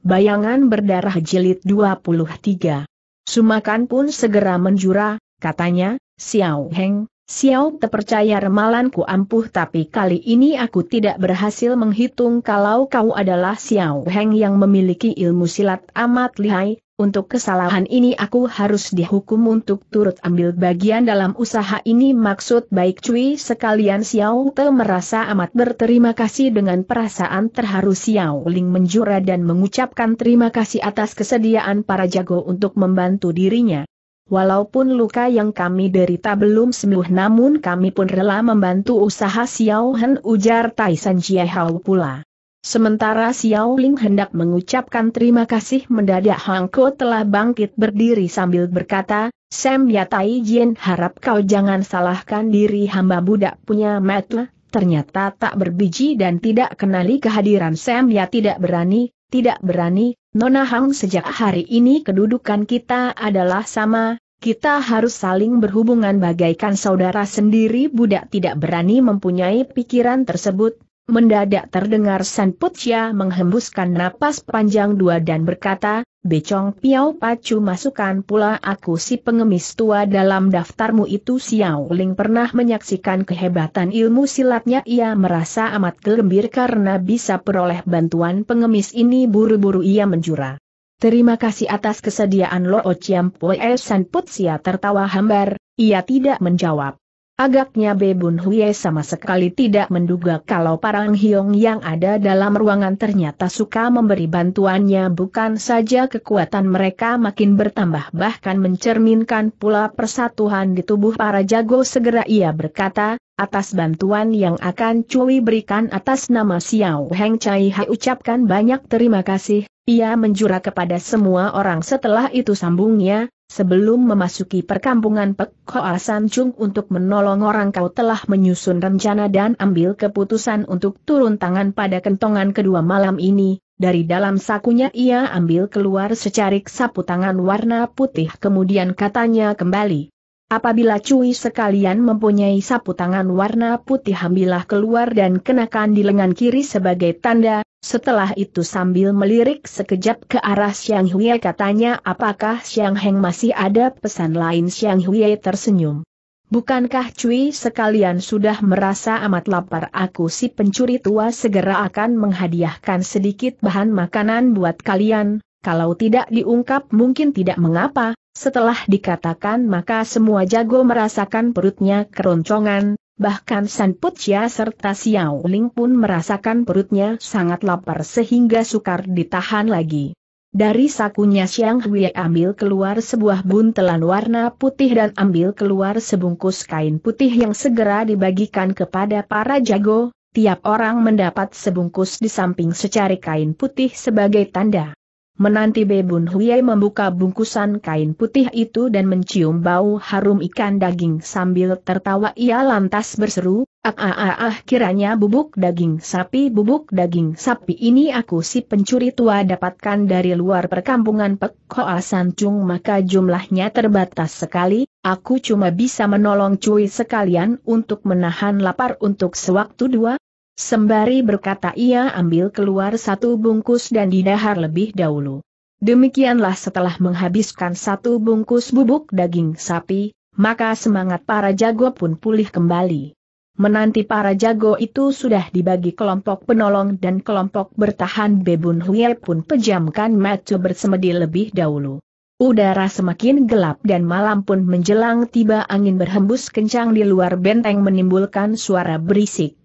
Bayangan berdarah jilid 23. Sumakan pun segera menjura, katanya, Xiao Heng, Xiao terpercaya remalanku ampuh tapi kali ini aku tidak berhasil menghitung kalau kau adalah Xiao Heng yang memiliki ilmu silat amat lihai, untuk kesalahan ini aku harus dihukum untuk turut ambil bagian dalam usaha ini maksud baik Cui sekalian Xiao Te merasa amat berterima kasih dengan perasaan terharu Xiao Ling menjura dan mengucapkan terima kasih atas kesediaan para jago untuk membantu dirinya. Walaupun luka yang kami derita belum sembuh namun kami pun rela membantu usaha Xiao Hen ujar Tai San Hao pula. Sementara Xiao Ling hendak mengucapkan terima kasih mendadak Hang Ko telah bangkit berdiri sambil berkata, Sam Ya Tai Jin harap kau jangan salahkan diri hamba budak punya metle, ternyata tak berbiji dan tidak kenali kehadiran Sam Ya tidak berani, tidak berani, Nona Hang sejak hari ini kedudukan kita adalah sama, kita harus saling berhubungan bagaikan saudara sendiri budak tidak berani mempunyai pikiran tersebut. Mendadak terdengar San Putia menghembuskan napas panjang dua dan berkata, Becong Piau Pacu masukkan pula aku si pengemis tua dalam daftarmu itu Xiao Ling pernah menyaksikan kehebatan ilmu silatnya ia merasa amat gembir karena bisa peroleh bantuan pengemis ini buru-buru ia menjura. Terima kasih atas kesediaan Lo Chiam Pue San Putsia tertawa hambar, ia tidak menjawab. Agaknya Bebun Huye sama sekali tidak menduga kalau Parang Hyong yang ada dalam ruangan ternyata suka memberi bantuannya bukan saja kekuatan mereka makin bertambah bahkan mencerminkan pula persatuan di tubuh para jago segera ia berkata, atas bantuan yang akan Cui berikan atas nama Xiao Heng Chai Hai ucapkan banyak terima kasih, ia menjura kepada semua orang setelah itu sambungnya, sebelum memasuki perkampungan Pek Hoa San Chung untuk menolong orang kau telah menyusun rencana dan ambil keputusan untuk turun tangan pada kentongan kedua malam ini, dari dalam sakunya ia ambil keluar secarik sapu tangan warna putih kemudian katanya kembali, Apabila cuy sekalian mempunyai sapu tangan warna putih ambillah keluar dan kenakan di lengan kiri sebagai tanda, setelah itu sambil melirik sekejap ke arah Xiang Hui, katanya apakah Xiang Heng masih ada pesan lain Xiang Hui tersenyum. Bukankah cuy sekalian sudah merasa amat lapar aku si pencuri tua segera akan menghadiahkan sedikit bahan makanan buat kalian, kalau tidak diungkap mungkin tidak mengapa, setelah dikatakan maka semua jago merasakan perutnya keroncongan, bahkan San Putia serta Xiao Ling pun merasakan perutnya sangat lapar sehingga sukar ditahan lagi. Dari sakunya Xiang Hui ambil keluar sebuah buntelan warna putih dan ambil keluar sebungkus kain putih yang segera dibagikan kepada para jago, tiap orang mendapat sebungkus di samping secari kain putih sebagai tanda. Menanti Bebun Huye membuka bungkusan kain putih itu dan mencium bau harum ikan daging sambil tertawa ia lantas berseru, ah ah ah, ah kiranya bubuk daging sapi bubuk daging sapi ini aku si pencuri tua dapatkan dari luar perkampungan Pek Hoa Sancung maka jumlahnya terbatas sekali, aku cuma bisa menolong cuy sekalian untuk menahan lapar untuk sewaktu dua, Sembari berkata ia ambil keluar satu bungkus dan didahar lebih dahulu. Demikianlah setelah menghabiskan satu bungkus bubuk daging sapi, maka semangat para jago pun pulih kembali. Menanti para jago itu sudah dibagi kelompok penolong dan kelompok bertahan Bebun Huye pun pejamkan mata bersemedi lebih dahulu. Udara semakin gelap dan malam pun menjelang tiba angin berhembus kencang di luar benteng menimbulkan suara berisik.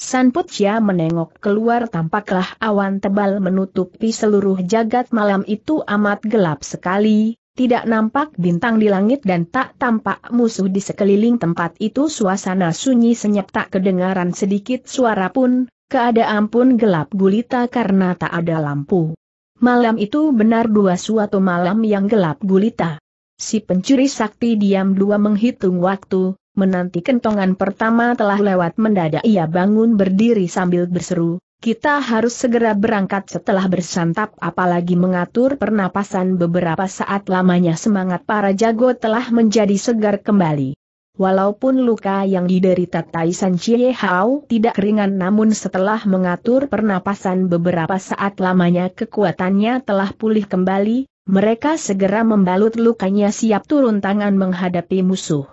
San Putia menengok keluar tampaklah awan tebal menutupi seluruh jagat malam itu amat gelap sekali, tidak nampak bintang di langit dan tak tampak musuh di sekeliling tempat itu suasana sunyi senyap tak kedengaran sedikit suara pun, keadaan pun gelap gulita karena tak ada lampu. Malam itu benar dua suatu malam yang gelap gulita. Si pencuri sakti diam dua menghitung waktu, Menanti kentongan pertama telah lewat mendadak ia bangun berdiri sambil berseru, kita harus segera berangkat setelah bersantap apalagi mengatur pernapasan beberapa saat lamanya semangat para jago telah menjadi segar kembali. Walaupun luka yang diderita Taisan Chie Hao tidak ringan namun setelah mengatur pernapasan beberapa saat lamanya kekuatannya telah pulih kembali, mereka segera membalut lukanya siap turun tangan menghadapi musuh.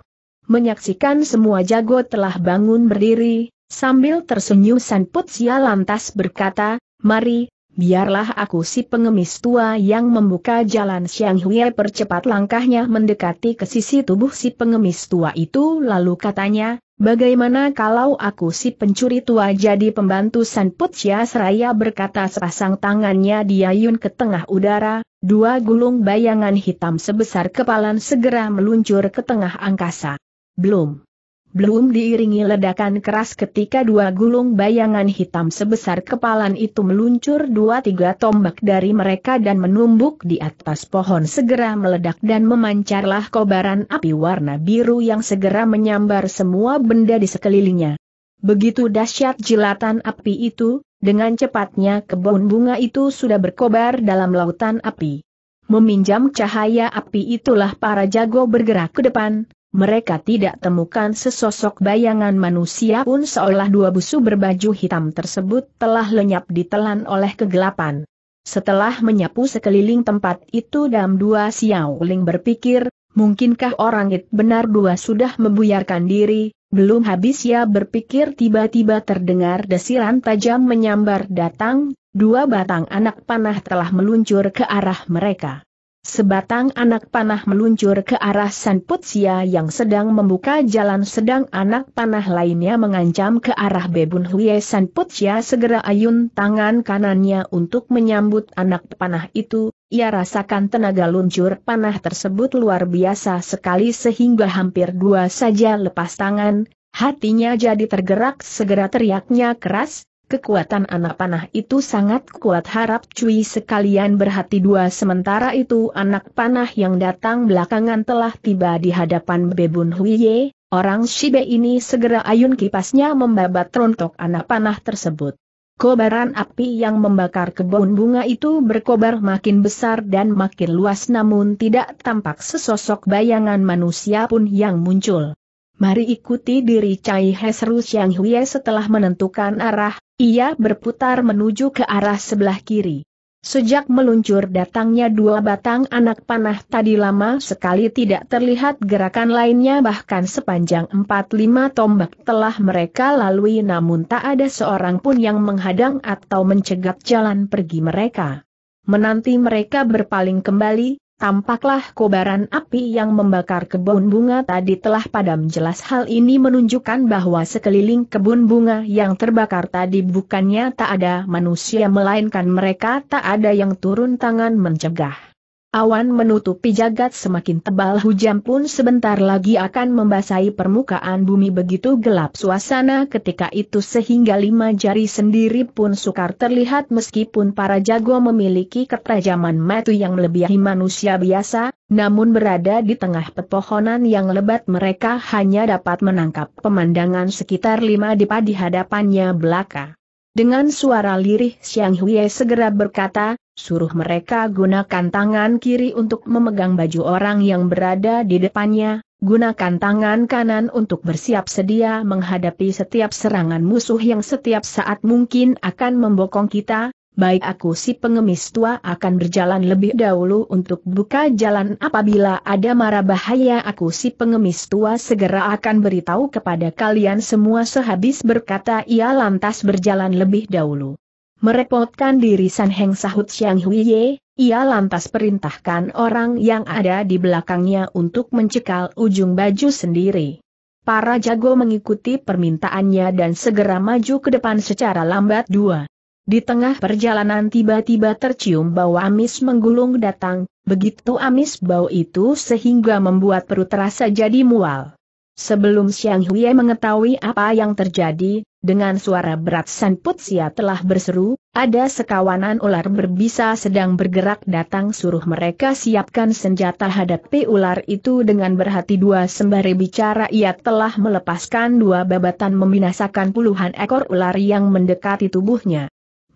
Menyaksikan semua jago telah bangun berdiri, sambil tersenyum San Putsia lantas berkata, Mari, biarlah aku si pengemis tua yang membuka jalan Siang Hue percepat langkahnya mendekati ke sisi tubuh si pengemis tua itu lalu katanya, Bagaimana kalau aku si pencuri tua jadi pembantu San Putsia seraya berkata sepasang tangannya diayun ke tengah udara, dua gulung bayangan hitam sebesar kepalan segera meluncur ke tengah angkasa. Belum. Belum diiringi ledakan keras ketika dua gulung bayangan hitam sebesar kepalan itu meluncur dua tiga tombak dari mereka dan menumbuk di atas pohon segera meledak dan memancarlah kobaran api warna biru yang segera menyambar semua benda di sekelilingnya. Begitu dahsyat jilatan api itu, dengan cepatnya kebun bunga itu sudah berkobar dalam lautan api. Meminjam cahaya api itulah para jago bergerak ke depan, mereka tidak temukan sesosok bayangan manusia pun seolah dua busu berbaju hitam tersebut telah lenyap ditelan oleh kegelapan. Setelah menyapu sekeliling tempat itu dalam dua siauling berpikir, mungkinkah orang itu benar dua sudah membuyarkan diri, belum habis ia berpikir tiba-tiba terdengar desiran tajam menyambar datang, dua batang anak panah telah meluncur ke arah mereka. Sebatang anak panah meluncur ke arah San Putsia yang sedang membuka jalan sedang anak panah lainnya mengancam ke arah Bebun Hwie San Putsia segera ayun tangan kanannya untuk menyambut anak panah itu, ia rasakan tenaga luncur panah tersebut luar biasa sekali sehingga hampir dua saja lepas tangan, hatinya jadi tergerak segera teriaknya keras, Kekuatan anak panah itu sangat kuat harap cuy sekalian berhati dua sementara itu anak panah yang datang belakangan telah tiba di hadapan Bebun Huiye, orang Shibe ini segera ayun kipasnya membabat rontok anak panah tersebut. Kobaran api yang membakar kebun bunga itu berkobar makin besar dan makin luas namun tidak tampak sesosok bayangan manusia pun yang muncul. Mari ikuti diri Cai He seru Xiang setelah menentukan arah, ia berputar menuju ke arah sebelah kiri. Sejak meluncur datangnya dua batang anak panah tadi lama sekali tidak terlihat gerakan lainnya bahkan sepanjang empat lima tombak telah mereka lalui namun tak ada seorang pun yang menghadang atau mencegat jalan pergi mereka. Menanti mereka berpaling kembali, Tampaklah kobaran api yang membakar kebun bunga tadi telah padam jelas hal ini menunjukkan bahwa sekeliling kebun bunga yang terbakar tadi bukannya tak ada manusia melainkan mereka tak ada yang turun tangan mencegah. Awan menutupi jagat semakin tebal hujan pun sebentar lagi akan membasahi permukaan bumi begitu gelap suasana ketika itu sehingga lima jari sendiri pun sukar terlihat meskipun para jago memiliki ketajaman mata yang melebihi manusia biasa, namun berada di tengah pepohonan yang lebat mereka hanya dapat menangkap pemandangan sekitar lima dipa di hadapannya belaka. Dengan suara lirih Xiang Hui segera berkata, suruh mereka gunakan tangan kiri untuk memegang baju orang yang berada di depannya, gunakan tangan kanan untuk bersiap sedia menghadapi setiap serangan musuh yang setiap saat mungkin akan membokong kita, baik aku si pengemis tua akan berjalan lebih dahulu untuk buka jalan apabila ada mara bahaya aku si pengemis tua segera akan beritahu kepada kalian semua sehabis berkata ia lantas berjalan lebih dahulu. Merepotkan diri San Heng sahut Xiang Huiye, ia lantas perintahkan orang yang ada di belakangnya untuk mencekal ujung baju sendiri. Para jago mengikuti permintaannya dan segera maju ke depan secara lambat dua. Di tengah perjalanan tiba-tiba tercium bau amis menggulung datang, begitu amis bau itu sehingga membuat perut terasa jadi mual. Sebelum Xiang Huye mengetahui apa yang terjadi, dengan suara berat San Putsia telah berseru, ada sekawanan ular berbisa sedang bergerak datang suruh mereka siapkan senjata hadapi ular itu dengan berhati dua sembari bicara ia telah melepaskan dua babatan membinasakan puluhan ekor ular yang mendekati tubuhnya.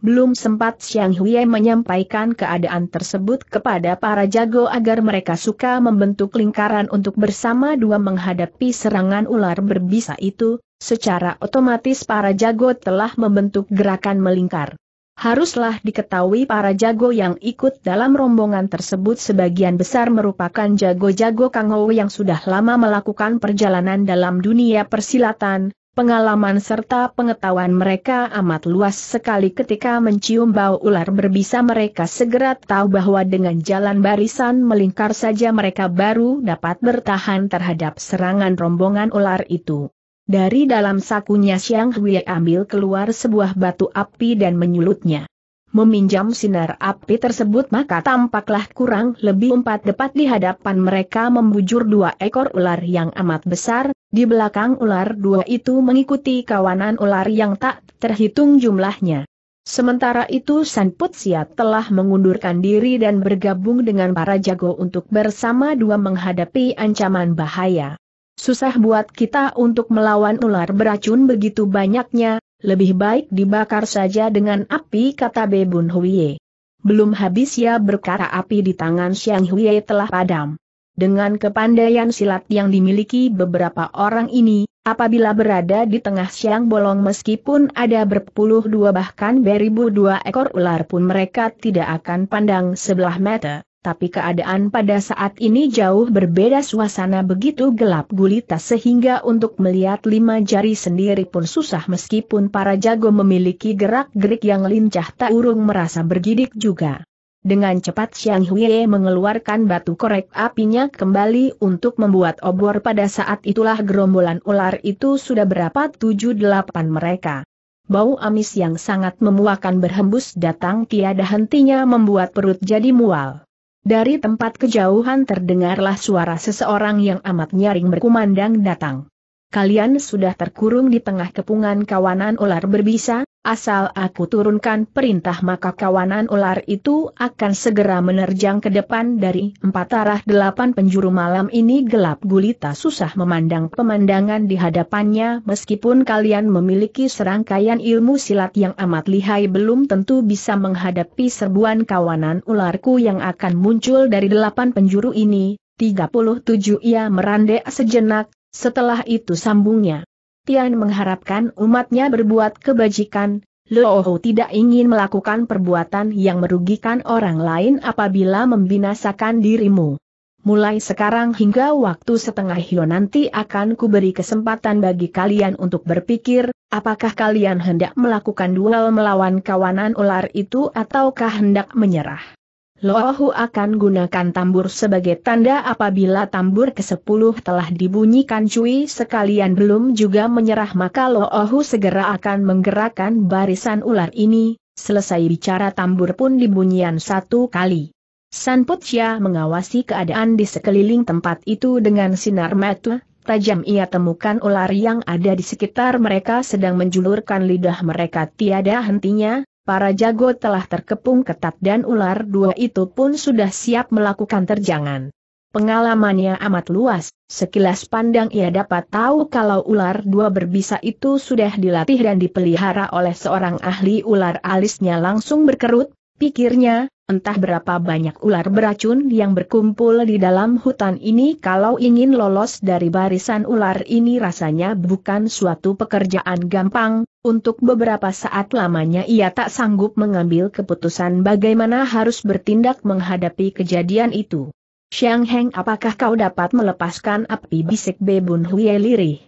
Belum sempat Siang Huiye menyampaikan keadaan tersebut kepada para jago agar mereka suka membentuk lingkaran untuk bersama dua menghadapi serangan ular berbisa itu, secara otomatis para jago telah membentuk gerakan melingkar. Haruslah diketahui para jago yang ikut dalam rombongan tersebut sebagian besar merupakan jago-jago Kang yang sudah lama melakukan perjalanan dalam dunia persilatan, Pengalaman serta pengetahuan mereka amat luas sekali ketika mencium bau ular berbisa mereka segera tahu bahwa dengan jalan barisan melingkar saja mereka baru dapat bertahan terhadap serangan rombongan ular itu. Dari dalam sakunya Siang Hui ambil keluar sebuah batu api dan menyulutnya. Meminjam sinar api tersebut maka tampaklah kurang lebih empat depat di hadapan mereka membujur dua ekor ular yang amat besar, di belakang ular dua itu mengikuti kawanan ular yang tak terhitung jumlahnya. Sementara itu San Putsia telah mengundurkan diri dan bergabung dengan para jago untuk bersama dua menghadapi ancaman bahaya. Susah buat kita untuk melawan ular beracun begitu banyaknya, lebih baik dibakar saja dengan api kata Bebun Huiye. Belum habis ya berkara api di tangan Xiang Huiye telah padam. Dengan kepandaian silat yang dimiliki beberapa orang ini, apabila berada di tengah siang bolong meskipun ada berpuluh dua bahkan beribu dua ekor ular pun mereka tidak akan pandang sebelah mata, tapi keadaan pada saat ini jauh berbeda suasana begitu gelap gulita sehingga untuk melihat lima jari sendiri pun susah meskipun para jago memiliki gerak-gerik yang lincah tak urung merasa bergidik juga. Dengan cepat Xiang Huiye mengeluarkan batu korek apinya kembali untuk membuat obor pada saat itulah gerombolan ular itu sudah berapa tujuh delapan mereka. Bau amis yang sangat memuakan berhembus datang tiada hentinya membuat perut jadi mual. Dari tempat kejauhan terdengarlah suara seseorang yang amat nyaring berkumandang datang. Kalian sudah terkurung di tengah kepungan kawanan ular berbisa, Asal aku turunkan perintah maka kawanan ular itu akan segera menerjang ke depan dari empat arah delapan penjuru malam ini gelap gulita susah memandang pemandangan di hadapannya meskipun kalian memiliki serangkaian ilmu silat yang amat lihai belum tentu bisa menghadapi serbuan kawanan ularku yang akan muncul dari delapan penjuru ini, 37 ia merandek sejenak, setelah itu sambungnya. Tian mengharapkan umatnya berbuat kebajikan, Looho tidak ingin melakukan perbuatan yang merugikan orang lain apabila membinasakan dirimu. Mulai sekarang hingga waktu setengah hio nanti akan kuberi kesempatan bagi kalian untuk berpikir, apakah kalian hendak melakukan duel melawan kawanan ular itu ataukah hendak menyerah. Lohu akan gunakan tambur sebagai tanda apabila tambur ke-10 telah dibunyikan cui sekalian belum juga menyerah maka Lohu segera akan menggerakkan barisan ular ini, selesai bicara tambur pun dibunyian satu kali. San Putia mengawasi keadaan di sekeliling tempat itu dengan sinar mata, tajam ia temukan ular yang ada di sekitar mereka sedang menjulurkan lidah mereka tiada hentinya, para jago telah terkepung ketat dan ular dua itu pun sudah siap melakukan terjangan. Pengalamannya amat luas, sekilas pandang ia dapat tahu kalau ular dua berbisa itu sudah dilatih dan dipelihara oleh seorang ahli ular alisnya langsung berkerut, pikirnya, entah berapa banyak ular beracun yang berkumpul di dalam hutan ini kalau ingin lolos dari barisan ular ini rasanya bukan suatu pekerjaan gampang, untuk beberapa saat lamanya ia tak sanggup mengambil keputusan bagaimana harus bertindak menghadapi kejadian itu. Xiang Heng apakah kau dapat melepaskan api bisik Bebun Huye lirih?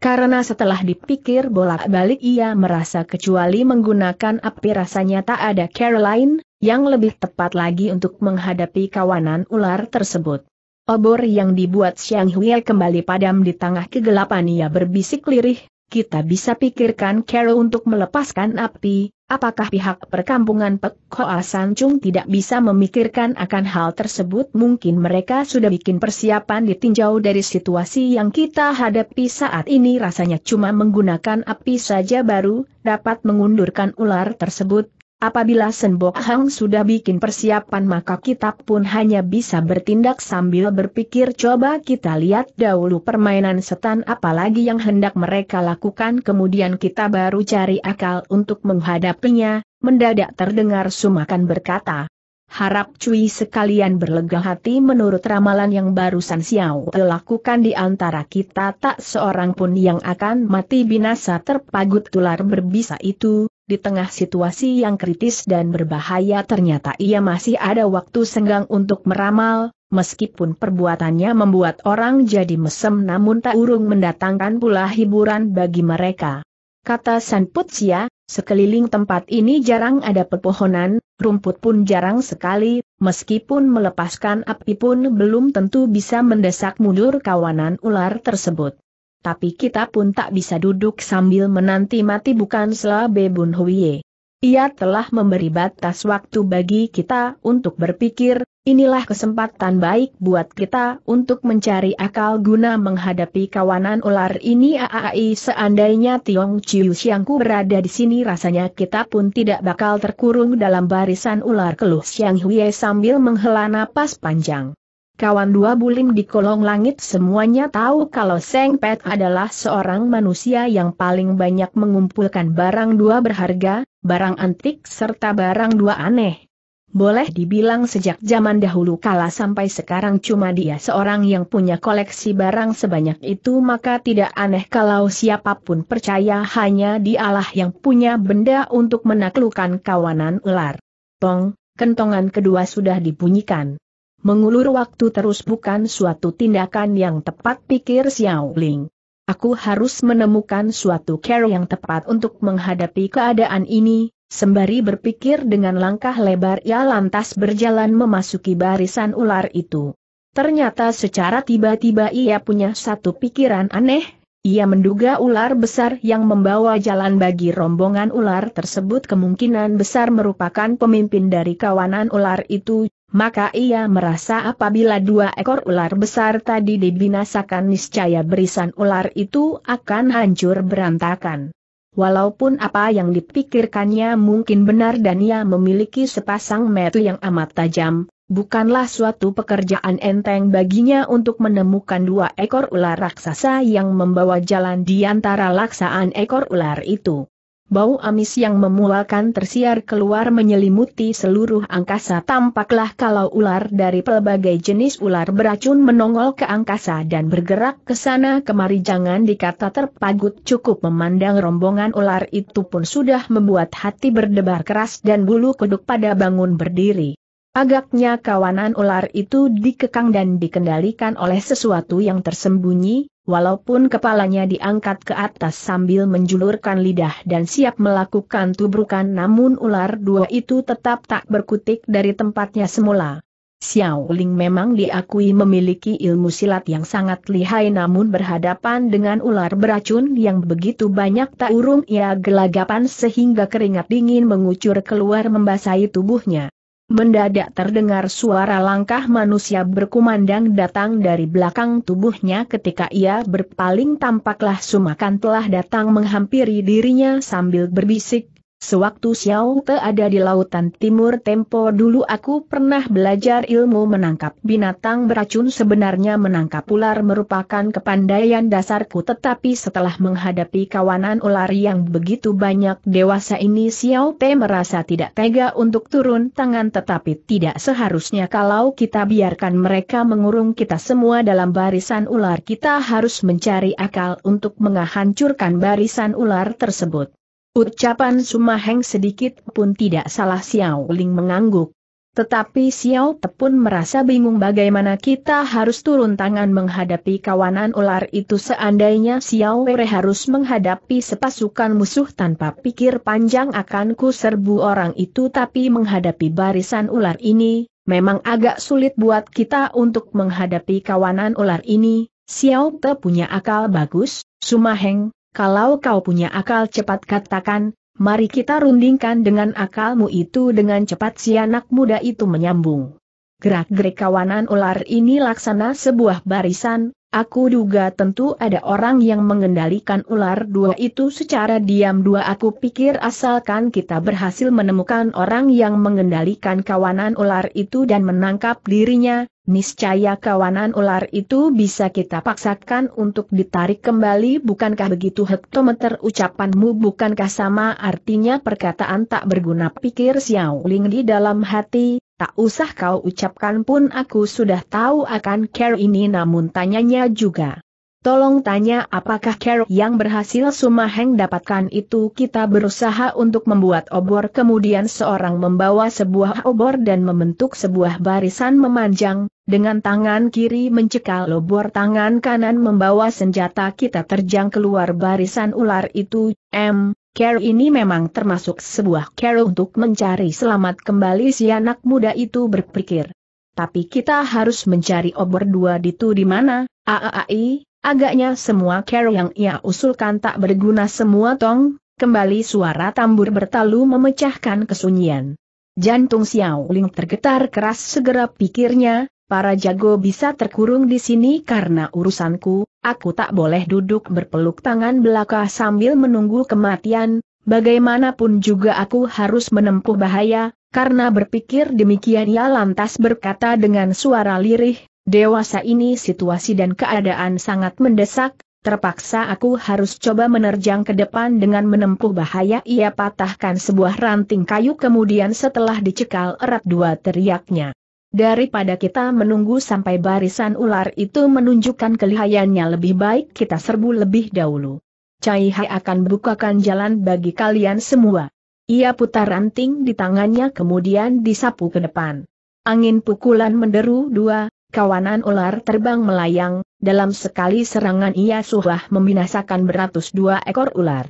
Karena setelah dipikir bolak-balik ia merasa kecuali menggunakan api rasanya tak ada Caroline, yang lebih tepat lagi untuk menghadapi kawanan ular tersebut. Obor yang dibuat Siang Huiel kembali padam di tengah kegelapan ia berbisik lirih, kita bisa pikirkan Carol untuk melepaskan api, apakah pihak perkampungan Pek Hoa Sancung tidak bisa memikirkan akan hal tersebut mungkin mereka sudah bikin persiapan ditinjau dari situasi yang kita hadapi saat ini rasanya cuma menggunakan api saja baru, dapat mengundurkan ular tersebut, Apabila Senbok Hang sudah bikin persiapan maka kita pun hanya bisa bertindak sambil berpikir coba kita lihat dahulu permainan setan apalagi yang hendak mereka lakukan kemudian kita baru cari akal untuk menghadapinya, mendadak terdengar Sumakan berkata. Harap cuy sekalian berlega hati menurut ramalan yang barusan Xiao lakukan di antara kita tak seorang pun yang akan mati binasa terpagut tular berbisa itu, di tengah situasi yang kritis dan berbahaya ternyata ia masih ada waktu senggang untuk meramal, meskipun perbuatannya membuat orang jadi mesem namun tak urung mendatangkan pula hiburan bagi mereka. Kata San Putsia, sekeliling tempat ini jarang ada pepohonan, rumput pun jarang sekali, meskipun melepaskan api pun belum tentu bisa mendesak mundur kawanan ular tersebut tapi kita pun tak bisa duduk sambil menanti mati bukan selabe Bun Huiye. Ia telah memberi batas waktu bagi kita untuk berpikir, inilah kesempatan baik buat kita untuk mencari akal guna menghadapi kawanan ular ini AAI seandainya Tiong Chiu Xiangku berada di sini rasanya kita pun tidak bakal terkurung dalam barisan ular keluh Xiang Huye sambil menghela napas panjang. Kawan dua bulim di kolong langit semuanya tahu kalau Seng Pet adalah seorang manusia yang paling banyak mengumpulkan barang dua berharga, barang antik serta barang dua aneh. Boleh dibilang sejak zaman dahulu kala sampai sekarang cuma dia seorang yang punya koleksi barang sebanyak itu maka tidak aneh kalau siapapun percaya hanya dialah yang punya benda untuk menaklukkan kawanan ular. Tong, kentongan kedua sudah dibunyikan. Mengulur waktu terus bukan suatu tindakan yang tepat pikir Xiao Ling. Aku harus menemukan suatu care yang tepat untuk menghadapi keadaan ini, sembari berpikir dengan langkah lebar ia lantas berjalan memasuki barisan ular itu. Ternyata secara tiba-tiba ia punya satu pikiran aneh, ia menduga ular besar yang membawa jalan bagi rombongan ular tersebut kemungkinan besar merupakan pemimpin dari kawanan ular itu, maka ia merasa apabila dua ekor ular besar tadi dibinasakan niscaya berisan ular itu akan hancur berantakan. Walaupun apa yang dipikirkannya mungkin benar dan ia memiliki sepasang metu yang amat tajam, bukanlah suatu pekerjaan enteng baginya untuk menemukan dua ekor ular raksasa yang membawa jalan di antara laksaan ekor ular itu bau amis yang memualkan tersiar keluar menyelimuti seluruh angkasa tampaklah kalau ular dari pelbagai jenis ular beracun menongol ke angkasa dan bergerak ke sana kemari jangan dikata terpagut cukup memandang rombongan ular itu pun sudah membuat hati berdebar keras dan bulu kuduk pada bangun berdiri. Agaknya kawanan ular itu dikekang dan dikendalikan oleh sesuatu yang tersembunyi, walaupun kepalanya diangkat ke atas sambil menjulurkan lidah dan siap melakukan tubrukan namun ular dua itu tetap tak berkutik dari tempatnya semula. Xiao Ling memang diakui memiliki ilmu silat yang sangat lihai namun berhadapan dengan ular beracun yang begitu banyak tak urung ia gelagapan sehingga keringat dingin mengucur keluar membasahi tubuhnya. Mendadak terdengar suara langkah manusia berkumandang datang dari belakang tubuhnya ketika ia berpaling tampaklah sumakan telah datang menghampiri dirinya sambil berbisik, Sewaktu Xiao Te ada di lautan timur tempo dulu aku pernah belajar ilmu menangkap binatang beracun sebenarnya menangkap ular merupakan kepandaian dasarku tetapi setelah menghadapi kawanan ular yang begitu banyak dewasa ini Xiao Te merasa tidak tega untuk turun tangan tetapi tidak seharusnya kalau kita biarkan mereka mengurung kita semua dalam barisan ular kita harus mencari akal untuk menghancurkan barisan ular tersebut. Ucapan Sumaheng sedikit pun tidak salah Xiao Ling mengangguk. Tetapi Xiao Te pun merasa bingung bagaimana kita harus turun tangan menghadapi kawanan ular itu seandainya Xiao Wei harus menghadapi sepasukan musuh tanpa pikir panjang akan ku serbu orang itu tapi menghadapi barisan ular ini, memang agak sulit buat kita untuk menghadapi kawanan ular ini, Xiao Te punya akal bagus, Sumaheng, kalau kau punya akal cepat katakan, mari kita rundingkan dengan akalmu itu dengan cepat si anak muda itu menyambung. Gerak-gerik kawanan ular ini laksana sebuah barisan, Aku duga tentu ada orang yang mengendalikan ular dua itu secara diam dua aku pikir asalkan kita berhasil menemukan orang yang mengendalikan kawanan ular itu dan menangkap dirinya, niscaya kawanan ular itu bisa kita paksakan untuk ditarik kembali bukankah begitu hektometer ucapanmu bukankah sama artinya perkataan tak berguna pikir Xiao Ling di dalam hati, Tak usah kau ucapkan pun aku sudah tahu akan care ini namun tanyanya juga. Tolong tanya apakah care yang berhasil Sumaheng dapatkan itu kita berusaha untuk membuat obor kemudian seorang membawa sebuah obor dan membentuk sebuah barisan memanjang, dengan tangan kiri mencekal lobor, tangan kanan membawa senjata kita terjang keluar barisan ular itu, M, Care ini memang termasuk sebuah care untuk mencari selamat kembali si anak muda itu berpikir. Tapi kita harus mencari obor dua di tu di mana, Aaai, agaknya semua care yang ia usulkan tak berguna semua tong, kembali suara tambur bertalu memecahkan kesunyian. Jantung Xiao Ling tergetar keras segera pikirnya, para jago bisa terkurung di sini karena urusanku, aku tak boleh duduk berpeluk tangan belaka sambil menunggu kematian, bagaimanapun juga aku harus menempuh bahaya, karena berpikir demikian ia lantas berkata dengan suara lirih, dewasa ini situasi dan keadaan sangat mendesak, terpaksa aku harus coba menerjang ke depan dengan menempuh bahaya ia patahkan sebuah ranting kayu kemudian setelah dicekal erat dua teriaknya. Daripada kita menunggu sampai barisan ular itu menunjukkan kelihayannya lebih baik kita serbu lebih dahulu. Cai Hai akan bukakan jalan bagi kalian semua. Ia putar ranting di tangannya kemudian disapu ke depan. Angin pukulan menderu dua, kawanan ular terbang melayang, dalam sekali serangan ia suhlah membinasakan beratus dua ekor ular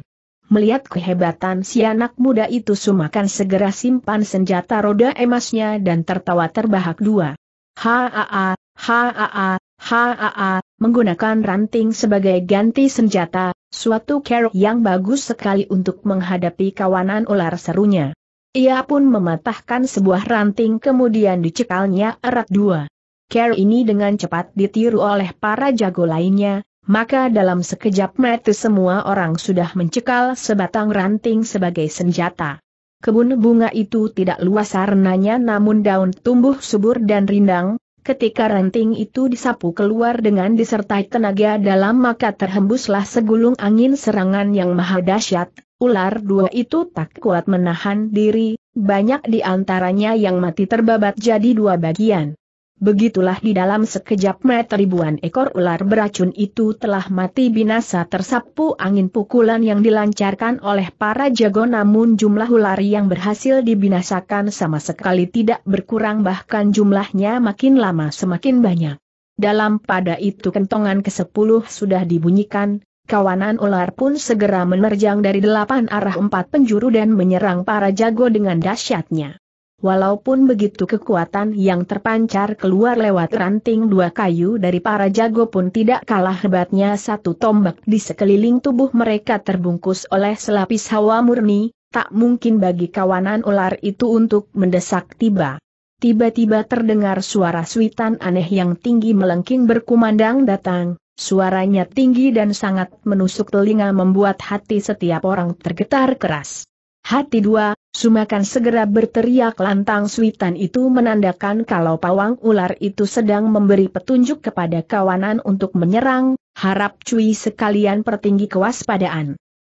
melihat kehebatan si anak muda itu sumakan segera simpan senjata roda emasnya dan tertawa terbahak dua. Haa, haa, haa, menggunakan ranting sebagai ganti senjata, suatu kerok yang bagus sekali untuk menghadapi kawanan ular serunya. Ia pun mematahkan sebuah ranting kemudian dicekalnya erat dua. Care ini dengan cepat ditiru oleh para jago lainnya, maka dalam sekejap mata semua orang sudah mencekal sebatang ranting sebagai senjata. Kebun bunga itu tidak luas arenanya namun daun tumbuh subur dan rindang, ketika ranting itu disapu keluar dengan disertai tenaga dalam maka terhembuslah segulung angin serangan yang maha dahsyat. Ular dua itu tak kuat menahan diri, banyak di antaranya yang mati terbabat jadi dua bagian. Begitulah di dalam sekejap mata ribuan ekor ular beracun itu telah mati binasa tersapu angin pukulan yang dilancarkan oleh para jago namun jumlah ular yang berhasil dibinasakan sama sekali tidak berkurang bahkan jumlahnya makin lama semakin banyak. Dalam pada itu kentongan ke-10 sudah dibunyikan, kawanan ular pun segera menerjang dari delapan arah empat penjuru dan menyerang para jago dengan dahsyatnya. Walaupun begitu kekuatan yang terpancar keluar lewat ranting dua kayu dari para jago pun tidak kalah hebatnya satu tombak di sekeliling tubuh mereka terbungkus oleh selapis hawa murni, tak mungkin bagi kawanan ular itu untuk mendesak tiba. Tiba-tiba terdengar suara suitan aneh yang tinggi melengking berkumandang datang, suaranya tinggi dan sangat menusuk telinga membuat hati setiap orang tergetar keras. Hati dua, Sumakan segera berteriak lantang suitan itu menandakan kalau pawang ular itu sedang memberi petunjuk kepada kawanan untuk menyerang, harap cuy sekalian pertinggi kewaspadaan.